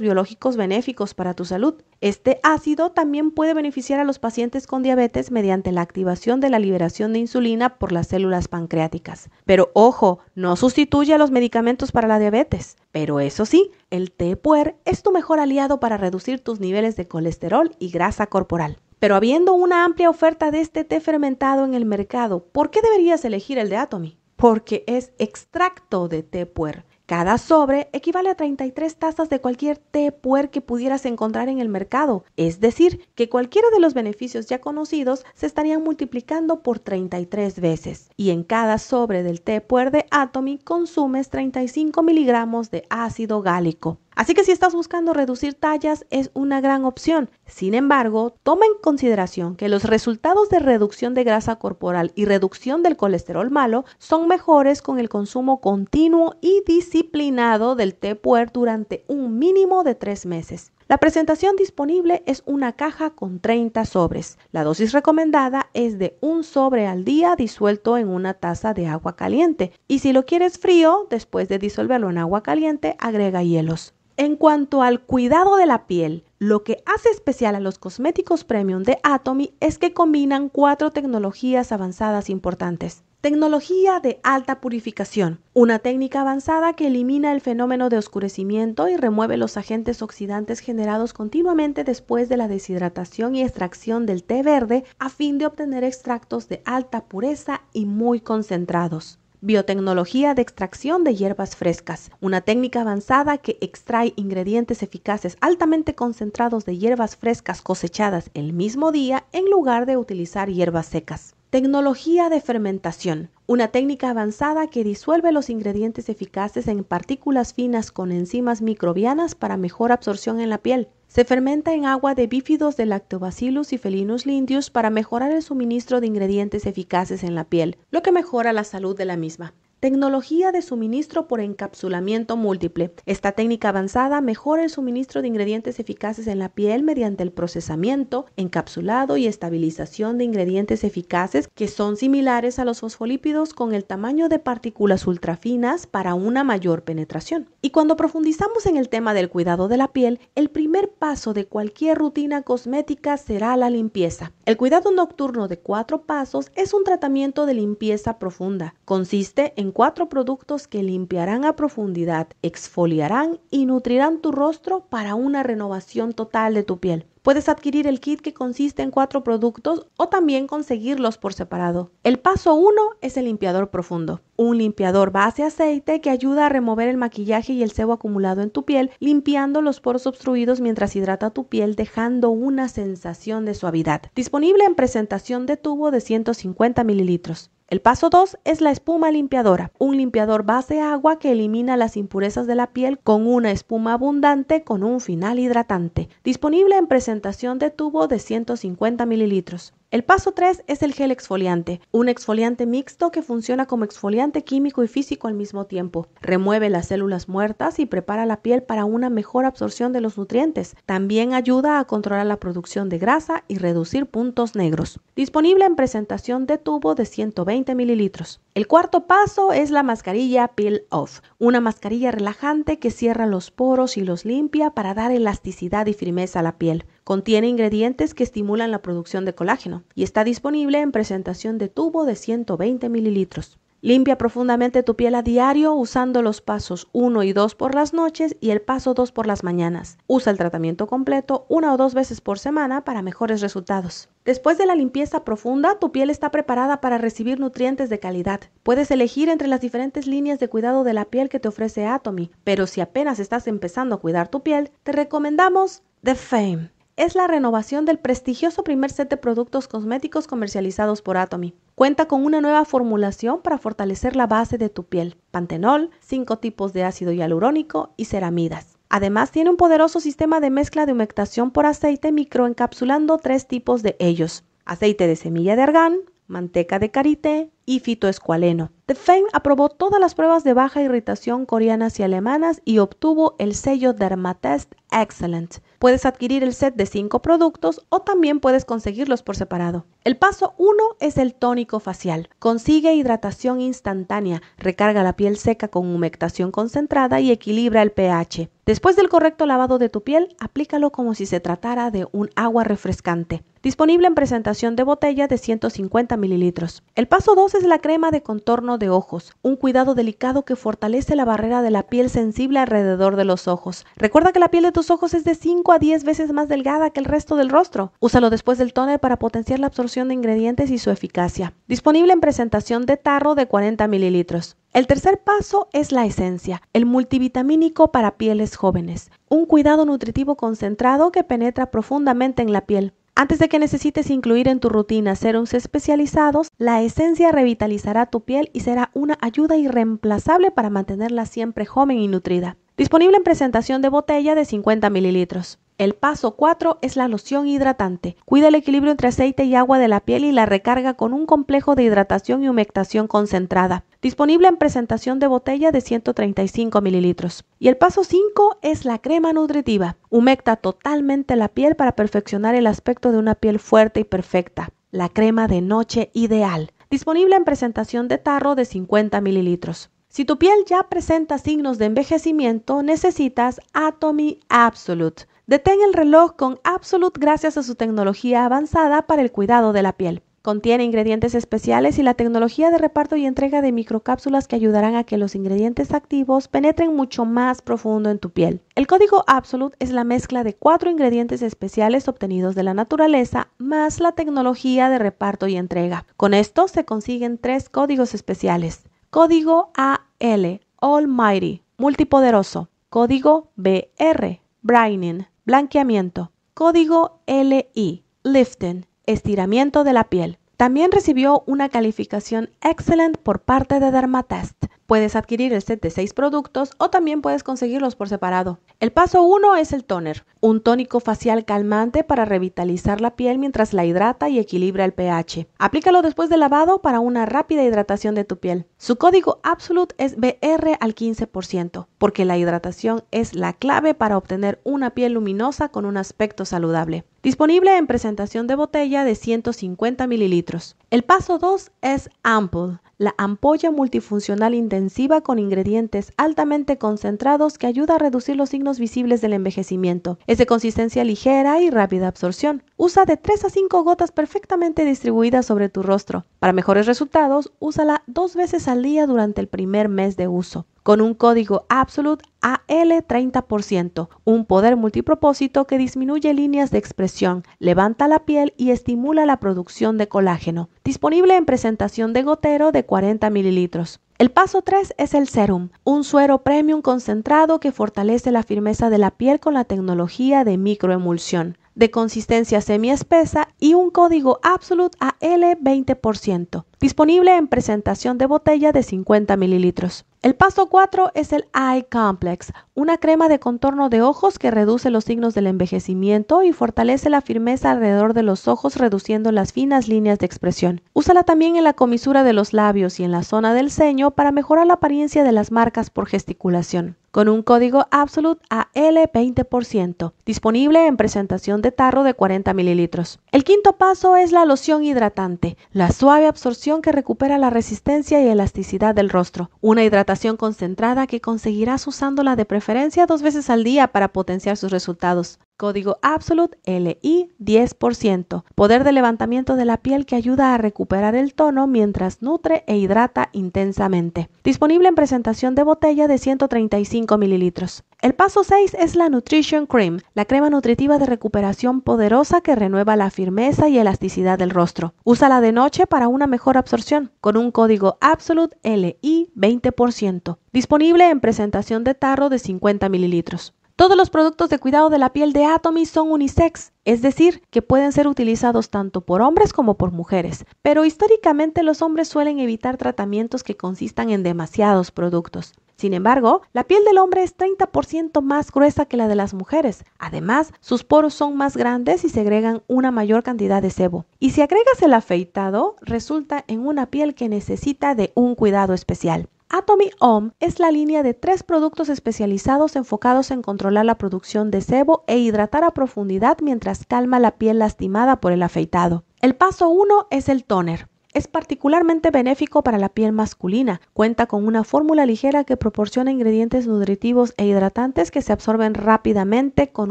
biológicos benéficos para tu salud. Este ácido también puede beneficiar a los pacientes con diabetes mediante la activación de la liberación de insulina por las células pancreáticas. Pero ojo, no sustituye tuya los medicamentos para la diabetes. Pero eso sí, el té puer es tu mejor aliado para reducir tus niveles de colesterol y grasa corporal. Pero habiendo una amplia oferta de este té fermentado en el mercado, ¿por qué deberías elegir el de Atomy? Porque es extracto de té puer cada sobre equivale a 33 tazas de cualquier té puer que pudieras encontrar en el mercado, es decir, que cualquiera de los beneficios ya conocidos se estarían multiplicando por 33 veces. Y en cada sobre del té puer de Atomy consumes 35 miligramos de ácido gálico. Así que si estás buscando reducir tallas es una gran opción. Sin embargo, toma en consideración que los resultados de reducción de grasa corporal y reducción del colesterol malo son mejores con el consumo continuo y disciplinado del té puer durante un mínimo de tres meses. La presentación disponible es una caja con 30 sobres. La dosis recomendada es de un sobre al día disuelto en una taza de agua caliente. Y si lo quieres frío, después de disolverlo en agua caliente, agrega hielos. En cuanto al cuidado de la piel, lo que hace especial a los cosméticos premium de Atomy es que combinan cuatro tecnologías avanzadas importantes. Tecnología de alta purificación, una técnica avanzada que elimina el fenómeno de oscurecimiento y remueve los agentes oxidantes generados continuamente después de la deshidratación y extracción del té verde a fin de obtener extractos de alta pureza y muy concentrados biotecnología de extracción de hierbas frescas, una técnica avanzada que extrae ingredientes eficaces altamente concentrados de hierbas frescas cosechadas el mismo día en lugar de utilizar hierbas secas. Tecnología de fermentación, una técnica avanzada que disuelve los ingredientes eficaces en partículas finas con enzimas microbianas para mejor absorción en la piel. Se fermenta en agua de bífidos de lactobacillus y felinus lindius para mejorar el suministro de ingredientes eficaces en la piel, lo que mejora la salud de la misma. Tecnología de suministro por encapsulamiento múltiple. Esta técnica avanzada mejora el suministro de ingredientes eficaces en la piel mediante el procesamiento, encapsulado y estabilización de ingredientes eficaces que son similares a los fosfolípidos con el tamaño de partículas ultrafinas para una mayor penetración. Y cuando profundizamos en el tema del cuidado de la piel, el primer paso de cualquier rutina cosmética será la limpieza. El cuidado nocturno de cuatro pasos es un tratamiento de limpieza profunda. Consiste en cuatro productos que limpiarán a profundidad, exfoliarán y nutrirán tu rostro para una renovación total de tu piel. Puedes adquirir el kit que consiste en cuatro productos o también conseguirlos por separado. El paso 1 es el limpiador profundo. Un limpiador base aceite que ayuda a remover el maquillaje y el sebo acumulado en tu piel, limpiando los poros obstruidos mientras hidrata tu piel, dejando una sensación de suavidad. Disponible en presentación de tubo de 150 mililitros. El paso 2 es la espuma limpiadora, un limpiador base agua que elimina las impurezas de la piel con una espuma abundante con un final hidratante, disponible en presentación de tubo de 150 mililitros. El paso 3 es el gel exfoliante, un exfoliante mixto que funciona como exfoliante químico y físico al mismo tiempo. Remueve las células muertas y prepara la piel para una mejor absorción de los nutrientes. También ayuda a controlar la producción de grasa y reducir puntos negros. Disponible en presentación de tubo de 120 mililitros. El cuarto paso es la mascarilla Peel Off, una mascarilla relajante que cierra los poros y los limpia para dar elasticidad y firmeza a la piel. Contiene ingredientes que estimulan la producción de colágeno y está disponible en presentación de tubo de 120 mililitros. Limpia profundamente tu piel a diario usando los pasos 1 y 2 por las noches y el paso 2 por las mañanas. Usa el tratamiento completo una o dos veces por semana para mejores resultados. Después de la limpieza profunda, tu piel está preparada para recibir nutrientes de calidad. Puedes elegir entre las diferentes líneas de cuidado de la piel que te ofrece Atomy, pero si apenas estás empezando a cuidar tu piel, te recomendamos The Fame es la renovación del prestigioso primer set de productos cosméticos comercializados por Atomy. Cuenta con una nueva formulación para fortalecer la base de tu piel, pantenol, cinco tipos de ácido hialurónico y ceramidas. Además, tiene un poderoso sistema de mezcla de humectación por aceite microencapsulando tres tipos de ellos. Aceite de semilla de argán, manteca de karité y fitoescualeno. The Fame aprobó todas las pruebas de baja irritación coreanas y alemanas y obtuvo el sello Dermatest Excellent. Puedes adquirir el set de 5 productos o también puedes conseguirlos por separado. El paso 1 es el tónico facial. Consigue hidratación instantánea, recarga la piel seca con humectación concentrada y equilibra el pH. Después del correcto lavado de tu piel, aplícalo como si se tratara de un agua refrescante disponible en presentación de botella de 150 mililitros. El paso 2 es la crema de contorno de ojos, un cuidado delicado que fortalece la barrera de la piel sensible alrededor de los ojos. Recuerda que la piel de tus ojos es de 5 a 10 veces más delgada que el resto del rostro. Úsalo después del tóner para potenciar la absorción de ingredientes y su eficacia. Disponible en presentación de tarro de 40 mililitros. El tercer paso es la esencia, el multivitamínico para pieles jóvenes, un cuidado nutritivo concentrado que penetra profundamente en la piel. Antes de que necesites incluir en tu rutina serums especializados, la esencia revitalizará tu piel y será una ayuda irreemplazable para mantenerla siempre joven y nutrida. Disponible en presentación de botella de 50 mililitros. El paso 4 es la loción hidratante. Cuida el equilibrio entre aceite y agua de la piel y la recarga con un complejo de hidratación y humectación concentrada. Disponible en presentación de botella de 135 mililitros. Y el paso 5 es la crema nutritiva. Humecta totalmente la piel para perfeccionar el aspecto de una piel fuerte y perfecta. La crema de noche ideal. Disponible en presentación de tarro de 50 mililitros. Si tu piel ya presenta signos de envejecimiento, necesitas Atomy Absolute. Detén el reloj con Absolute gracias a su tecnología avanzada para el cuidado de la piel. Contiene ingredientes especiales y la tecnología de reparto y entrega de microcápsulas que ayudarán a que los ingredientes activos penetren mucho más profundo en tu piel. El código Absolute es la mezcla de cuatro ingredientes especiales obtenidos de la naturaleza más la tecnología de reparto y entrega. Con esto se consiguen tres códigos especiales. Código AL, Almighty, Multipoderoso. Código BR, Brining. Blanqueamiento. Código LI. Lifting. Estiramiento de la piel. También recibió una calificación excelente por parte de Dermatest. Puedes adquirir el set de 6 productos o también puedes conseguirlos por separado. El paso 1 es el toner, un tónico facial calmante para revitalizar la piel mientras la hidrata y equilibra el pH. Aplícalo después de lavado para una rápida hidratación de tu piel. Su código Absolute es BR al 15%, porque la hidratación es la clave para obtener una piel luminosa con un aspecto saludable. Disponible en presentación de botella de 150 mililitros. El paso 2 es Ample, la ampolla multifuncional intensiva con ingredientes altamente concentrados que ayuda a reducir los signos visibles del envejecimiento. Es de consistencia ligera y rápida absorción. Usa de 3 a 5 gotas perfectamente distribuidas sobre tu rostro. Para mejores resultados, úsala dos veces al día durante el primer mes de uso con un código Absolute AL30%, un poder multipropósito que disminuye líneas de expresión, levanta la piel y estimula la producción de colágeno. Disponible en presentación de gotero de 40 mililitros. El paso 3 es el serum, un suero premium concentrado que fortalece la firmeza de la piel con la tecnología de microemulsión, de consistencia semi-espesa y un código Absolute AL20%, disponible en presentación de botella de 50 mililitros. El paso 4 es el Eye Complex, una crema de contorno de ojos que reduce los signos del envejecimiento y fortalece la firmeza alrededor de los ojos reduciendo las finas líneas de expresión. Úsala también en la comisura de los labios y en la zona del ceño para mejorar la apariencia de las marcas por gesticulación con un código Absolute AL20%, disponible en presentación de tarro de 40 mililitros. El quinto paso es la loción hidratante, la suave absorción que recupera la resistencia y elasticidad del rostro, una hidratación concentrada que conseguirás usándola de preferencia dos veces al día para potenciar sus resultados. Código Absolute LI 10%. Poder de levantamiento de la piel que ayuda a recuperar el tono mientras nutre e hidrata intensamente. Disponible en presentación de botella de 135 mililitros. El paso 6 es la Nutrition Cream, la crema nutritiva de recuperación poderosa que renueva la firmeza y elasticidad del rostro. Úsala de noche para una mejor absorción, con un código Absolute LI 20%. Disponible en presentación de tarro de 50 mililitros. Todos los productos de cuidado de la piel de Atomy son unisex, es decir, que pueden ser utilizados tanto por hombres como por mujeres, pero históricamente los hombres suelen evitar tratamientos que consistan en demasiados productos. Sin embargo, la piel del hombre es 30% más gruesa que la de las mujeres. Además, sus poros son más grandes y segregan una mayor cantidad de sebo. Y si agregas el afeitado, resulta en una piel que necesita de un cuidado especial. Atomy Home es la línea de tres productos especializados enfocados en controlar la producción de sebo e hidratar a profundidad mientras calma la piel lastimada por el afeitado. El paso 1 es el toner. Es particularmente benéfico para la piel masculina. Cuenta con una fórmula ligera que proporciona ingredientes nutritivos e hidratantes que se absorben rápidamente con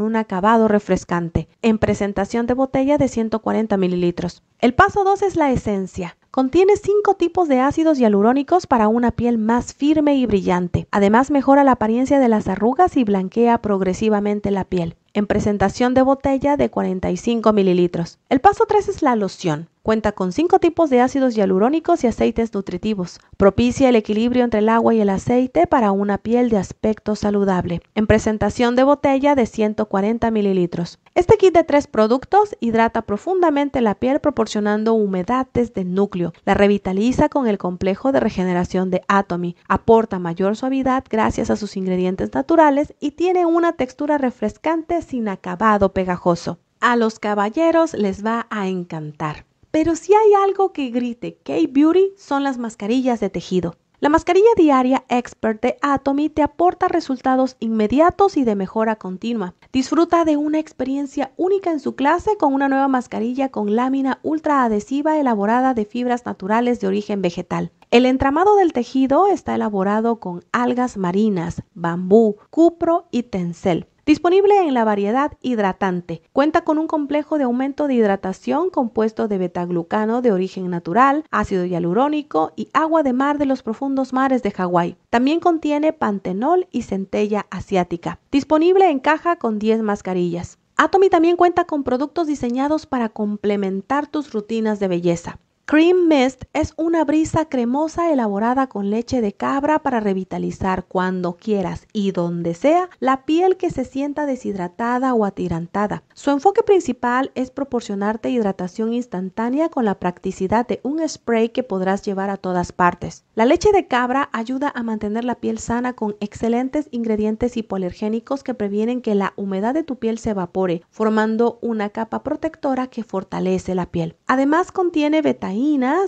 un acabado refrescante, en presentación de botella de 140 ml. El paso 2 es la esencia. Contiene cinco tipos de ácidos hialurónicos para una piel más firme y brillante. Además mejora la apariencia de las arrugas y blanquea progresivamente la piel en presentación de botella de 45 mililitros. El paso 3 es la loción. Cuenta con 5 tipos de ácidos hialurónicos y aceites nutritivos. Propicia el equilibrio entre el agua y el aceite para una piel de aspecto saludable. En presentación de botella de 140 mililitros. Este kit de tres productos hidrata profundamente la piel proporcionando humedad desde el núcleo. La revitaliza con el complejo de regeneración de Atomy. Aporta mayor suavidad gracias a sus ingredientes naturales y tiene una textura refrescante Inacabado, sin acabado pegajoso. A los caballeros les va a encantar. Pero si hay algo que grite K-Beauty son las mascarillas de tejido. La mascarilla diaria Expert de Atomy te aporta resultados inmediatos y de mejora continua. Disfruta de una experiencia única en su clase con una nueva mascarilla con lámina ultra adhesiva elaborada de fibras naturales de origen vegetal. El entramado del tejido está elaborado con algas marinas, bambú, cupro y tencel. Disponible en la variedad hidratante, cuenta con un complejo de aumento de hidratación compuesto de betaglucano de origen natural, ácido hialurónico y agua de mar de los profundos mares de Hawái. También contiene pantenol y centella asiática. Disponible en caja con 10 mascarillas. Atomy también cuenta con productos diseñados para complementar tus rutinas de belleza. Cream Mist es una brisa cremosa elaborada con leche de cabra para revitalizar cuando quieras y donde sea la piel que se sienta deshidratada o atirantada. Su enfoque principal es proporcionarte hidratación instantánea con la practicidad de un spray que podrás llevar a todas partes. La leche de cabra ayuda a mantener la piel sana con excelentes ingredientes hipoalergénicos que previenen que la humedad de tu piel se evapore, formando una capa protectora que fortalece la piel. Además contiene beta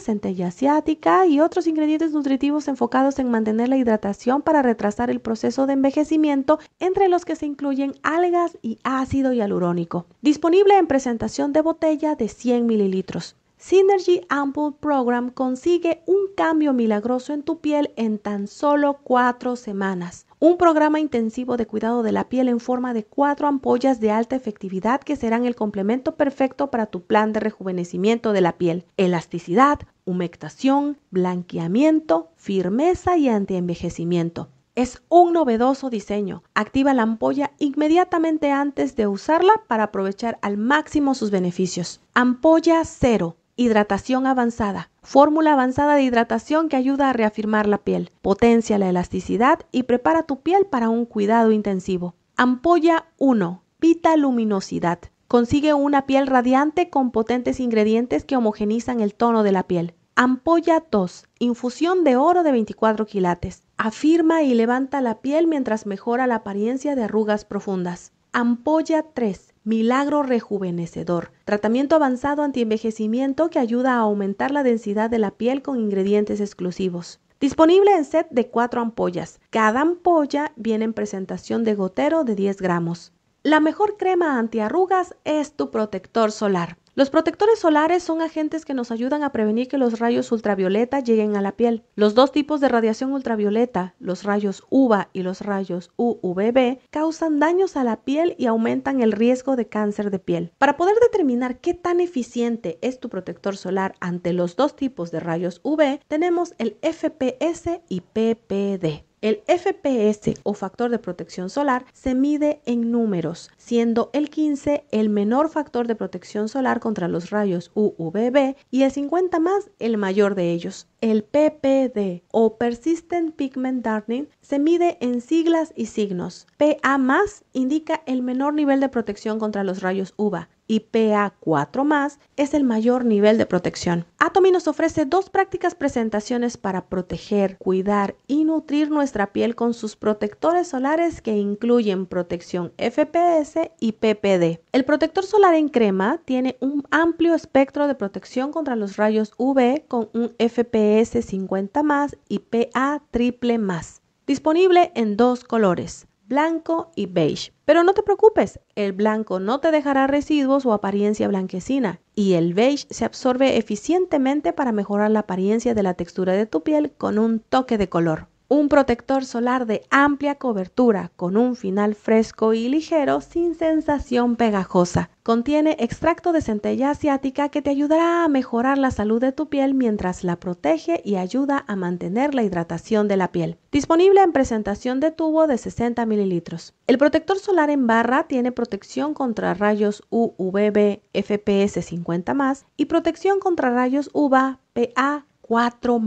centella asiática y otros ingredientes nutritivos enfocados en mantener la hidratación para retrasar el proceso de envejecimiento, entre los que se incluyen algas y ácido hialurónico. Disponible en presentación de botella de 100 mililitros. Synergy Ample Program consigue un cambio milagroso en tu piel en tan solo 4 semanas un programa intensivo de cuidado de la piel en forma de cuatro ampollas de alta efectividad que serán el complemento perfecto para tu plan de rejuvenecimiento de la piel. Elasticidad, humectación, blanqueamiento, firmeza y antienvejecimiento. Es un novedoso diseño. Activa la ampolla inmediatamente antes de usarla para aprovechar al máximo sus beneficios. Ampolla cero. Hidratación avanzada Fórmula avanzada de hidratación que ayuda a reafirmar la piel, potencia la elasticidad y prepara tu piel para un cuidado intensivo. Ampolla 1. Vita luminosidad. Consigue una piel radiante con potentes ingredientes que homogenizan el tono de la piel. Ampolla 2. Infusión de oro de 24 quilates. Afirma y levanta la piel mientras mejora la apariencia de arrugas profundas. Ampolla 3. Milagro rejuvenecedor. Tratamiento avanzado antienvejecimiento que ayuda a aumentar la densidad de la piel con ingredientes exclusivos. Disponible en set de 4 ampollas. Cada ampolla viene en presentación de gotero de 10 gramos. La mejor crema antiarrugas es tu protector solar. Los protectores solares son agentes que nos ayudan a prevenir que los rayos ultravioleta lleguen a la piel. Los dos tipos de radiación ultravioleta, los rayos UVA y los rayos UVB, causan daños a la piel y aumentan el riesgo de cáncer de piel. Para poder determinar qué tan eficiente es tu protector solar ante los dos tipos de rayos UV, tenemos el FPS y PPD. El FPS o factor de protección solar se mide en números, siendo el 15 el menor factor de protección solar contra los rayos UVB y el 50 más el mayor de ellos. El PPD o Persistent Pigment Darkening se mide en siglas y signos. PA más indica el menor nivel de protección contra los rayos UVA pa 4 es el mayor nivel de protección. Atomi nos ofrece dos prácticas presentaciones para proteger, cuidar y nutrir nuestra piel con sus protectores solares que incluyen protección FPS y PPD. El protector solar en crema tiene un amplio espectro de protección contra los rayos UV con un FPS 50 y PA triple Disponible en dos colores blanco y beige. Pero no te preocupes, el blanco no te dejará residuos o apariencia blanquecina y el beige se absorbe eficientemente para mejorar la apariencia de la textura de tu piel con un toque de color un protector solar de amplia cobertura con un final fresco y ligero sin sensación pegajosa. Contiene extracto de centella asiática que te ayudará a mejorar la salud de tu piel mientras la protege y ayuda a mantener la hidratación de la piel. Disponible en presentación de tubo de 60 mililitros. El protector solar en barra tiene protección contra rayos UVB FPS 50 y protección contra rayos UVA PA 4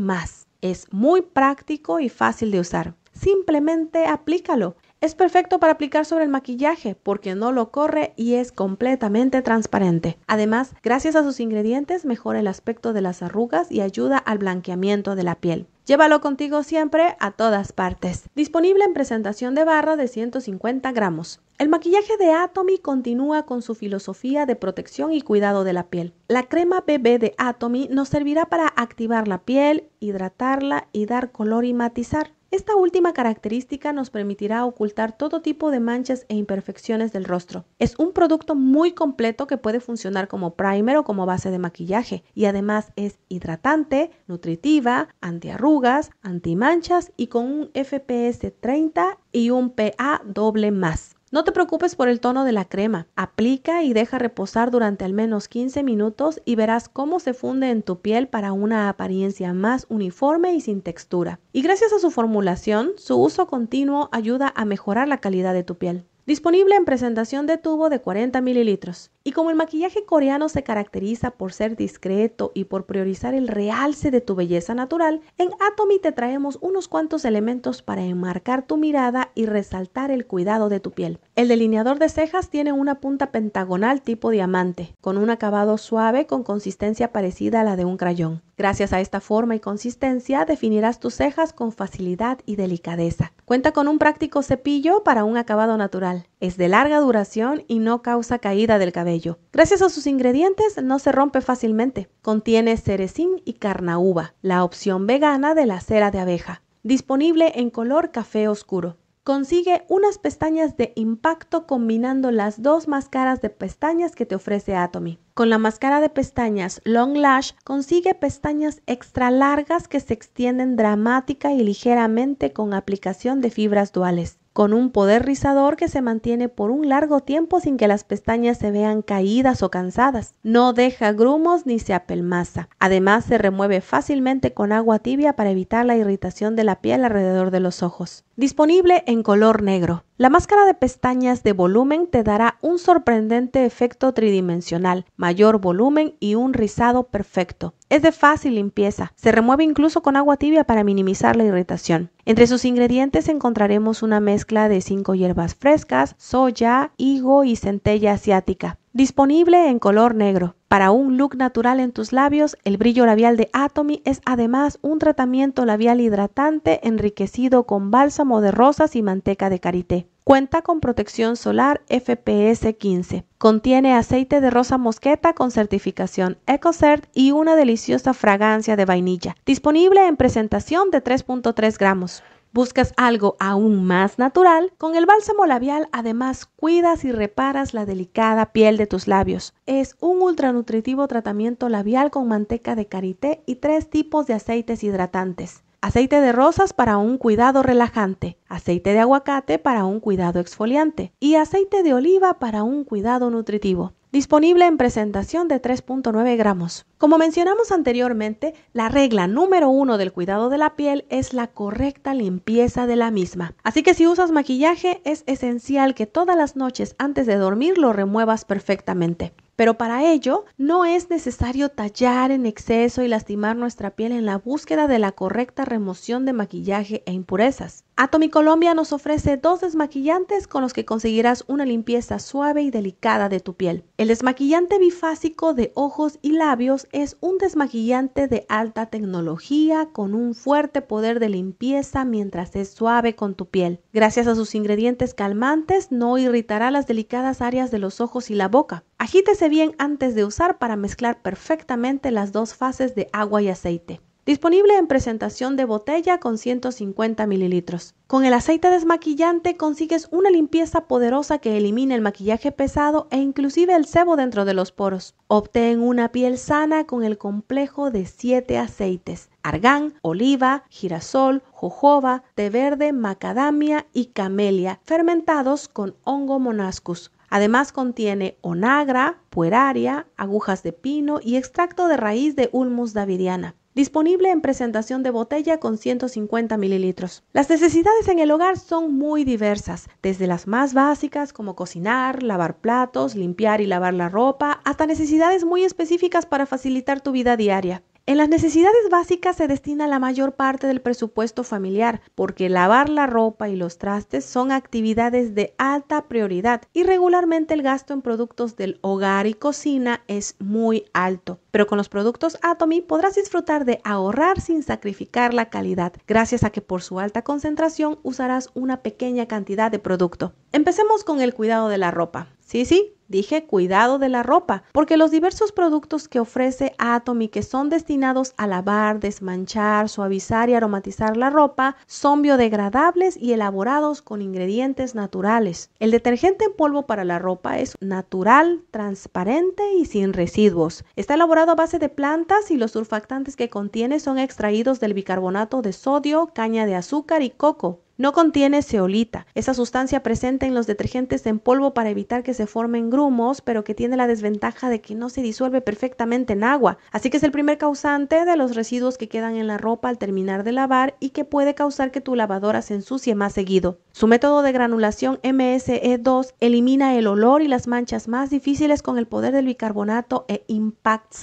es muy práctico y fácil de usar. Simplemente aplícalo. Es perfecto para aplicar sobre el maquillaje porque no lo corre y es completamente transparente. Además, gracias a sus ingredientes mejora el aspecto de las arrugas y ayuda al blanqueamiento de la piel. Llévalo contigo siempre a todas partes. Disponible en presentación de barra de 150 gramos. El maquillaje de Atomy continúa con su filosofía de protección y cuidado de la piel. La crema BB de Atomy nos servirá para activar la piel, hidratarla y dar color y matizar. Esta última característica nos permitirá ocultar todo tipo de manchas e imperfecciones del rostro. Es un producto muy completo que puede funcionar como primer o como base de maquillaje y además es hidratante, nutritiva, antiarrugas, antimanchas y con un FPS 30 y un PA doble más. No te preocupes por el tono de la crema. Aplica y deja reposar durante al menos 15 minutos y verás cómo se funde en tu piel para una apariencia más uniforme y sin textura. Y gracias a su formulación, su uso continuo ayuda a mejorar la calidad de tu piel. Disponible en presentación de tubo de 40 mililitros. Y como el maquillaje coreano se caracteriza por ser discreto y por priorizar el realce de tu belleza natural, en Atomy te traemos unos cuantos elementos para enmarcar tu mirada y resaltar el cuidado de tu piel. El delineador de cejas tiene una punta pentagonal tipo diamante, con un acabado suave con consistencia parecida a la de un crayón. Gracias a esta forma y consistencia definirás tus cejas con facilidad y delicadeza. Cuenta con un práctico cepillo para un acabado natural. Es de larga duración y no causa caída del cabello. Gracias a sus ingredientes no se rompe fácilmente. Contiene cerecín y carnaúba, la opción vegana de la cera de abeja, disponible en color café oscuro. Consigue unas pestañas de impacto combinando las dos máscaras de pestañas que te ofrece Atomy. Con la máscara de pestañas Long Lash consigue pestañas extra largas que se extienden dramática y ligeramente con aplicación de fibras duales con un poder rizador que se mantiene por un largo tiempo sin que las pestañas se vean caídas o cansadas. No deja grumos ni se apelmaza. Además, se remueve fácilmente con agua tibia para evitar la irritación de la piel alrededor de los ojos. Disponible en color negro. La máscara de pestañas de volumen te dará un sorprendente efecto tridimensional, mayor volumen y un rizado perfecto. Es de fácil limpieza, se remueve incluso con agua tibia para minimizar la irritación. Entre sus ingredientes encontraremos una mezcla de cinco hierbas frescas, soya, higo y centella asiática. Disponible en color negro. Para un look natural en tus labios, el brillo labial de Atomy es además un tratamiento labial hidratante enriquecido con bálsamo de rosas y manteca de karité. Cuenta con protección solar FPS 15. Contiene aceite de rosa mosqueta con certificación EcoCert y una deliciosa fragancia de vainilla. Disponible en presentación de 3.3 gramos. Buscas algo aún más natural. Con el bálsamo labial además cuidas y reparas la delicada piel de tus labios. Es un ultranutritivo tratamiento labial con manteca de karité y tres tipos de aceites hidratantes. Aceite de rosas para un cuidado relajante, aceite de aguacate para un cuidado exfoliante y aceite de oliva para un cuidado nutritivo disponible en presentación de 3.9 gramos. Como mencionamos anteriormente, la regla número uno del cuidado de la piel es la correcta limpieza de la misma. Así que si usas maquillaje, es esencial que todas las noches antes de dormir lo remuevas perfectamente. Pero para ello no es necesario tallar en exceso y lastimar nuestra piel en la búsqueda de la correcta remoción de maquillaje e impurezas. Atomy Colombia nos ofrece dos desmaquillantes con los que conseguirás una limpieza suave y delicada de tu piel. El desmaquillante bifásico de ojos y labios es un desmaquillante de alta tecnología con un fuerte poder de limpieza mientras es suave con tu piel. Gracias a sus ingredientes calmantes no irritará las delicadas áreas de los ojos y la boca. Agítese bien antes de usar para mezclar perfectamente las dos fases de agua y aceite. Disponible en presentación de botella con 150 mililitros. Con el aceite desmaquillante consigues una limpieza poderosa que elimina el maquillaje pesado e inclusive el sebo dentro de los poros. Obtén una piel sana con el complejo de 7 aceites. Argán, oliva, girasol, jojoba, té verde, macadamia y camelia, fermentados con hongo monascus. Además contiene onagra, pueraria, agujas de pino y extracto de raíz de Ulmus davidiana. Disponible en presentación de botella con 150 mililitros. Las necesidades en el hogar son muy diversas, desde las más básicas como cocinar, lavar platos, limpiar y lavar la ropa, hasta necesidades muy específicas para facilitar tu vida diaria. En las necesidades básicas se destina la mayor parte del presupuesto familiar, porque lavar la ropa y los trastes son actividades de alta prioridad y regularmente el gasto en productos del hogar y cocina es muy alto. Pero con los productos Atomy podrás disfrutar de ahorrar sin sacrificar la calidad, gracias a que por su alta concentración usarás una pequeña cantidad de producto. Empecemos con el cuidado de la ropa. Sí, sí, Dije cuidado de la ropa, porque los diversos productos que ofrece Atomy que son destinados a lavar, desmanchar, suavizar y aromatizar la ropa son biodegradables y elaborados con ingredientes naturales. El detergente en polvo para la ropa es natural, transparente y sin residuos. Está elaborado a base de plantas y los surfactantes que contiene son extraídos del bicarbonato de sodio, caña de azúcar y coco. No contiene ceolita, esa sustancia presente en los detergentes en polvo para evitar que se formen grumos, pero que tiene la desventaja de que no se disuelve perfectamente en agua. Así que es el primer causante de los residuos que quedan en la ropa al terminar de lavar y que puede causar que tu lavadora se ensucie más seguido. Su método de granulación MSE2 elimina el olor y las manchas más difíciles con el poder del bicarbonato e Impact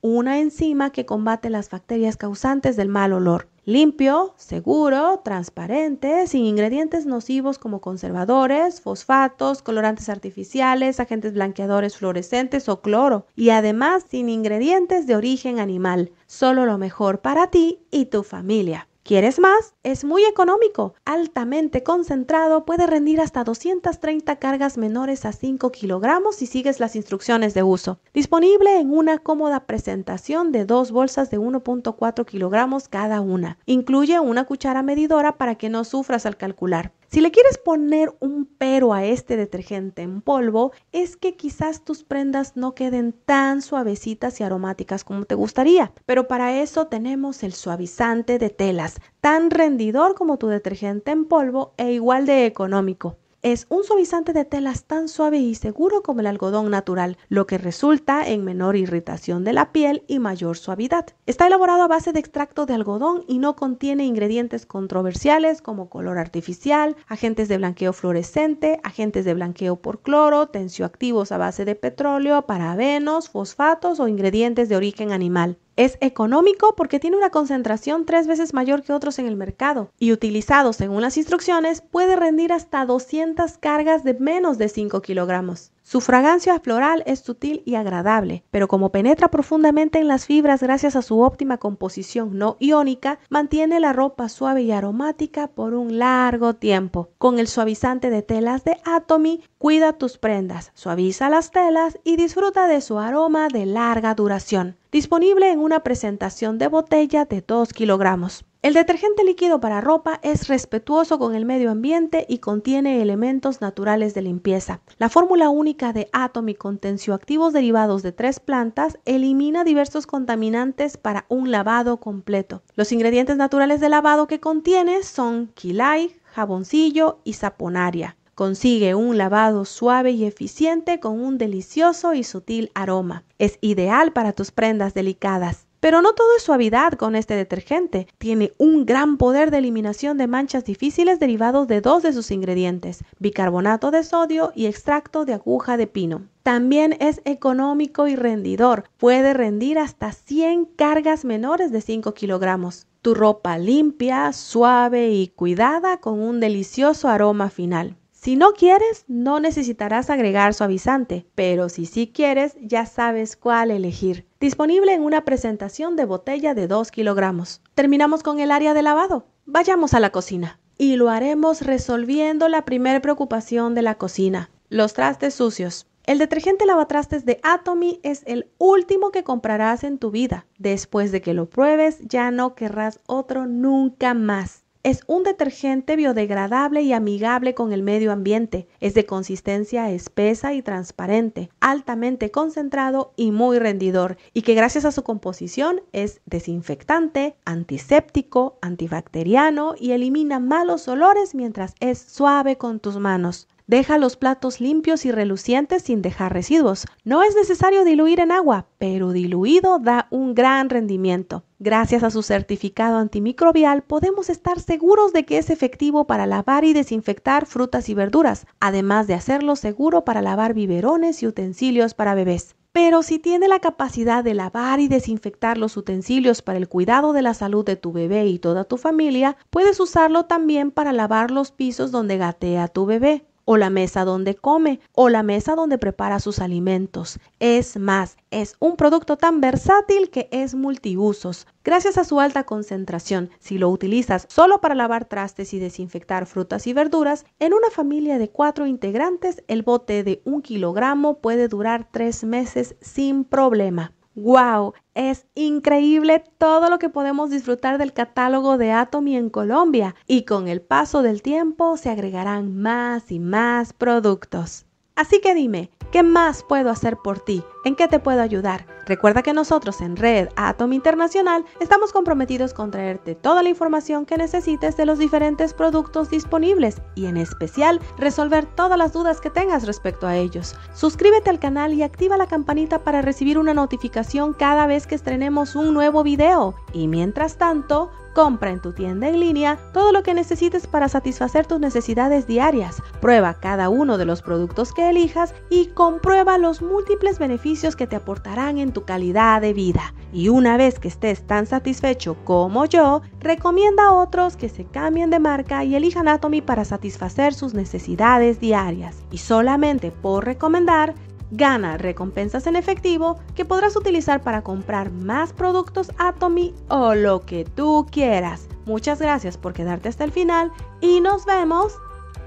una enzima que combate las bacterias causantes del mal olor limpio, seguro, transparente, sin ingredientes nocivos como conservadores, fosfatos, colorantes artificiales, agentes blanqueadores fluorescentes o cloro, y además sin ingredientes de origen animal, solo lo mejor para ti y tu familia. ¿Quieres más? Es muy económico, altamente concentrado, puede rendir hasta 230 cargas menores a 5 kilogramos si sigues las instrucciones de uso. Disponible en una cómoda presentación de dos bolsas de 1.4 kilogramos cada una. Incluye una cuchara medidora para que no sufras al calcular. Si le quieres poner un pero a este detergente en polvo, es que quizás tus prendas no queden tan suavecitas y aromáticas como te gustaría. Pero para eso tenemos el suavizante de telas, tan rendidor como tu detergente en polvo e igual de económico. Es un suavizante de telas tan suave y seguro como el algodón natural, lo que resulta en menor irritación de la piel y mayor suavidad. Está elaborado a base de extracto de algodón y no contiene ingredientes controversiales como color artificial, agentes de blanqueo fluorescente, agentes de blanqueo por cloro, tensioactivos a base de petróleo, parabenos, fosfatos o ingredientes de origen animal. Es económico porque tiene una concentración tres veces mayor que otros en el mercado y utilizado según las instrucciones puede rendir hasta 200 cargas de menos de 5 kilogramos. Su fragancia floral es sutil y agradable, pero como penetra profundamente en las fibras gracias a su óptima composición no iónica, mantiene la ropa suave y aromática por un largo tiempo. Con el suavizante de telas de Atomy, cuida tus prendas, suaviza las telas y disfruta de su aroma de larga duración. Disponible en una presentación de botella de 2 kilogramos. El detergente líquido para ropa es respetuoso con el medio ambiente y contiene elementos naturales de limpieza. La fórmula única de y con tensioactivos derivados de tres plantas elimina diversos contaminantes para un lavado completo. Los ingredientes naturales de lavado que contiene son quilay, jaboncillo y saponaria. Consigue un lavado suave y eficiente con un delicioso y sutil aroma. Es ideal para tus prendas delicadas. Pero no todo es suavidad con este detergente. Tiene un gran poder de eliminación de manchas difíciles derivados de dos de sus ingredientes, bicarbonato de sodio y extracto de aguja de pino. También es económico y rendidor. Puede rendir hasta 100 cargas menores de 5 kilogramos. Tu ropa limpia, suave y cuidada con un delicioso aroma final. Si no quieres, no necesitarás agregar suavizante, pero si sí quieres, ya sabes cuál elegir. Disponible en una presentación de botella de 2 kilogramos. Terminamos con el área de lavado. Vayamos a la cocina. Y lo haremos resolviendo la primera preocupación de la cocina, los trastes sucios. El detergente lavatrastes de Atomy es el último que comprarás en tu vida. Después de que lo pruebes, ya no querrás otro nunca más. Es un detergente biodegradable y amigable con el medio ambiente. Es de consistencia espesa y transparente, altamente concentrado y muy rendidor, y que gracias a su composición es desinfectante, antiséptico, antibacteriano y elimina malos olores mientras es suave con tus manos. Deja los platos limpios y relucientes sin dejar residuos. No es necesario diluir en agua, pero diluido da un gran rendimiento. Gracias a su certificado antimicrobial podemos estar seguros de que es efectivo para lavar y desinfectar frutas y verduras, además de hacerlo seguro para lavar biberones y utensilios para bebés. Pero si tiene la capacidad de lavar y desinfectar los utensilios para el cuidado de la salud de tu bebé y toda tu familia, puedes usarlo también para lavar los pisos donde gatea tu bebé o la mesa donde come o la mesa donde prepara sus alimentos. Es más, es un producto tan versátil que es multiusos. Gracias a su alta concentración, si lo utilizas solo para lavar trastes y desinfectar frutas y verduras, en una familia de cuatro integrantes el bote de un kilogramo puede durar tres meses sin problema. ¡Wow! Es increíble todo lo que podemos disfrutar del catálogo de Atomy en Colombia y con el paso del tiempo se agregarán más y más productos. Así que dime, ¿qué más puedo hacer por ti? ¿En qué te puedo ayudar? Recuerda que nosotros en Red Atom Internacional estamos comprometidos con traerte toda la información que necesites de los diferentes productos disponibles y en especial resolver todas las dudas que tengas respecto a ellos. Suscríbete al canal y activa la campanita para recibir una notificación cada vez que estrenemos un nuevo video. Y mientras tanto, Compra en tu tienda en línea todo lo que necesites para satisfacer tus necesidades diarias. Prueba cada uno de los productos que elijas y comprueba los múltiples beneficios que te aportarán en tu calidad de vida. Y una vez que estés tan satisfecho como yo, recomienda a otros que se cambien de marca y elijan Atomy para satisfacer sus necesidades diarias. Y solamente por recomendar, Gana recompensas en efectivo que podrás utilizar para comprar más productos Atomy o lo que tú quieras. Muchas gracias por quedarte hasta el final y nos vemos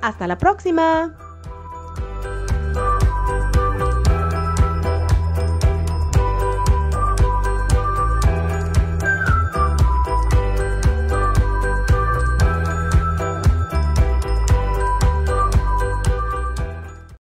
hasta la próxima.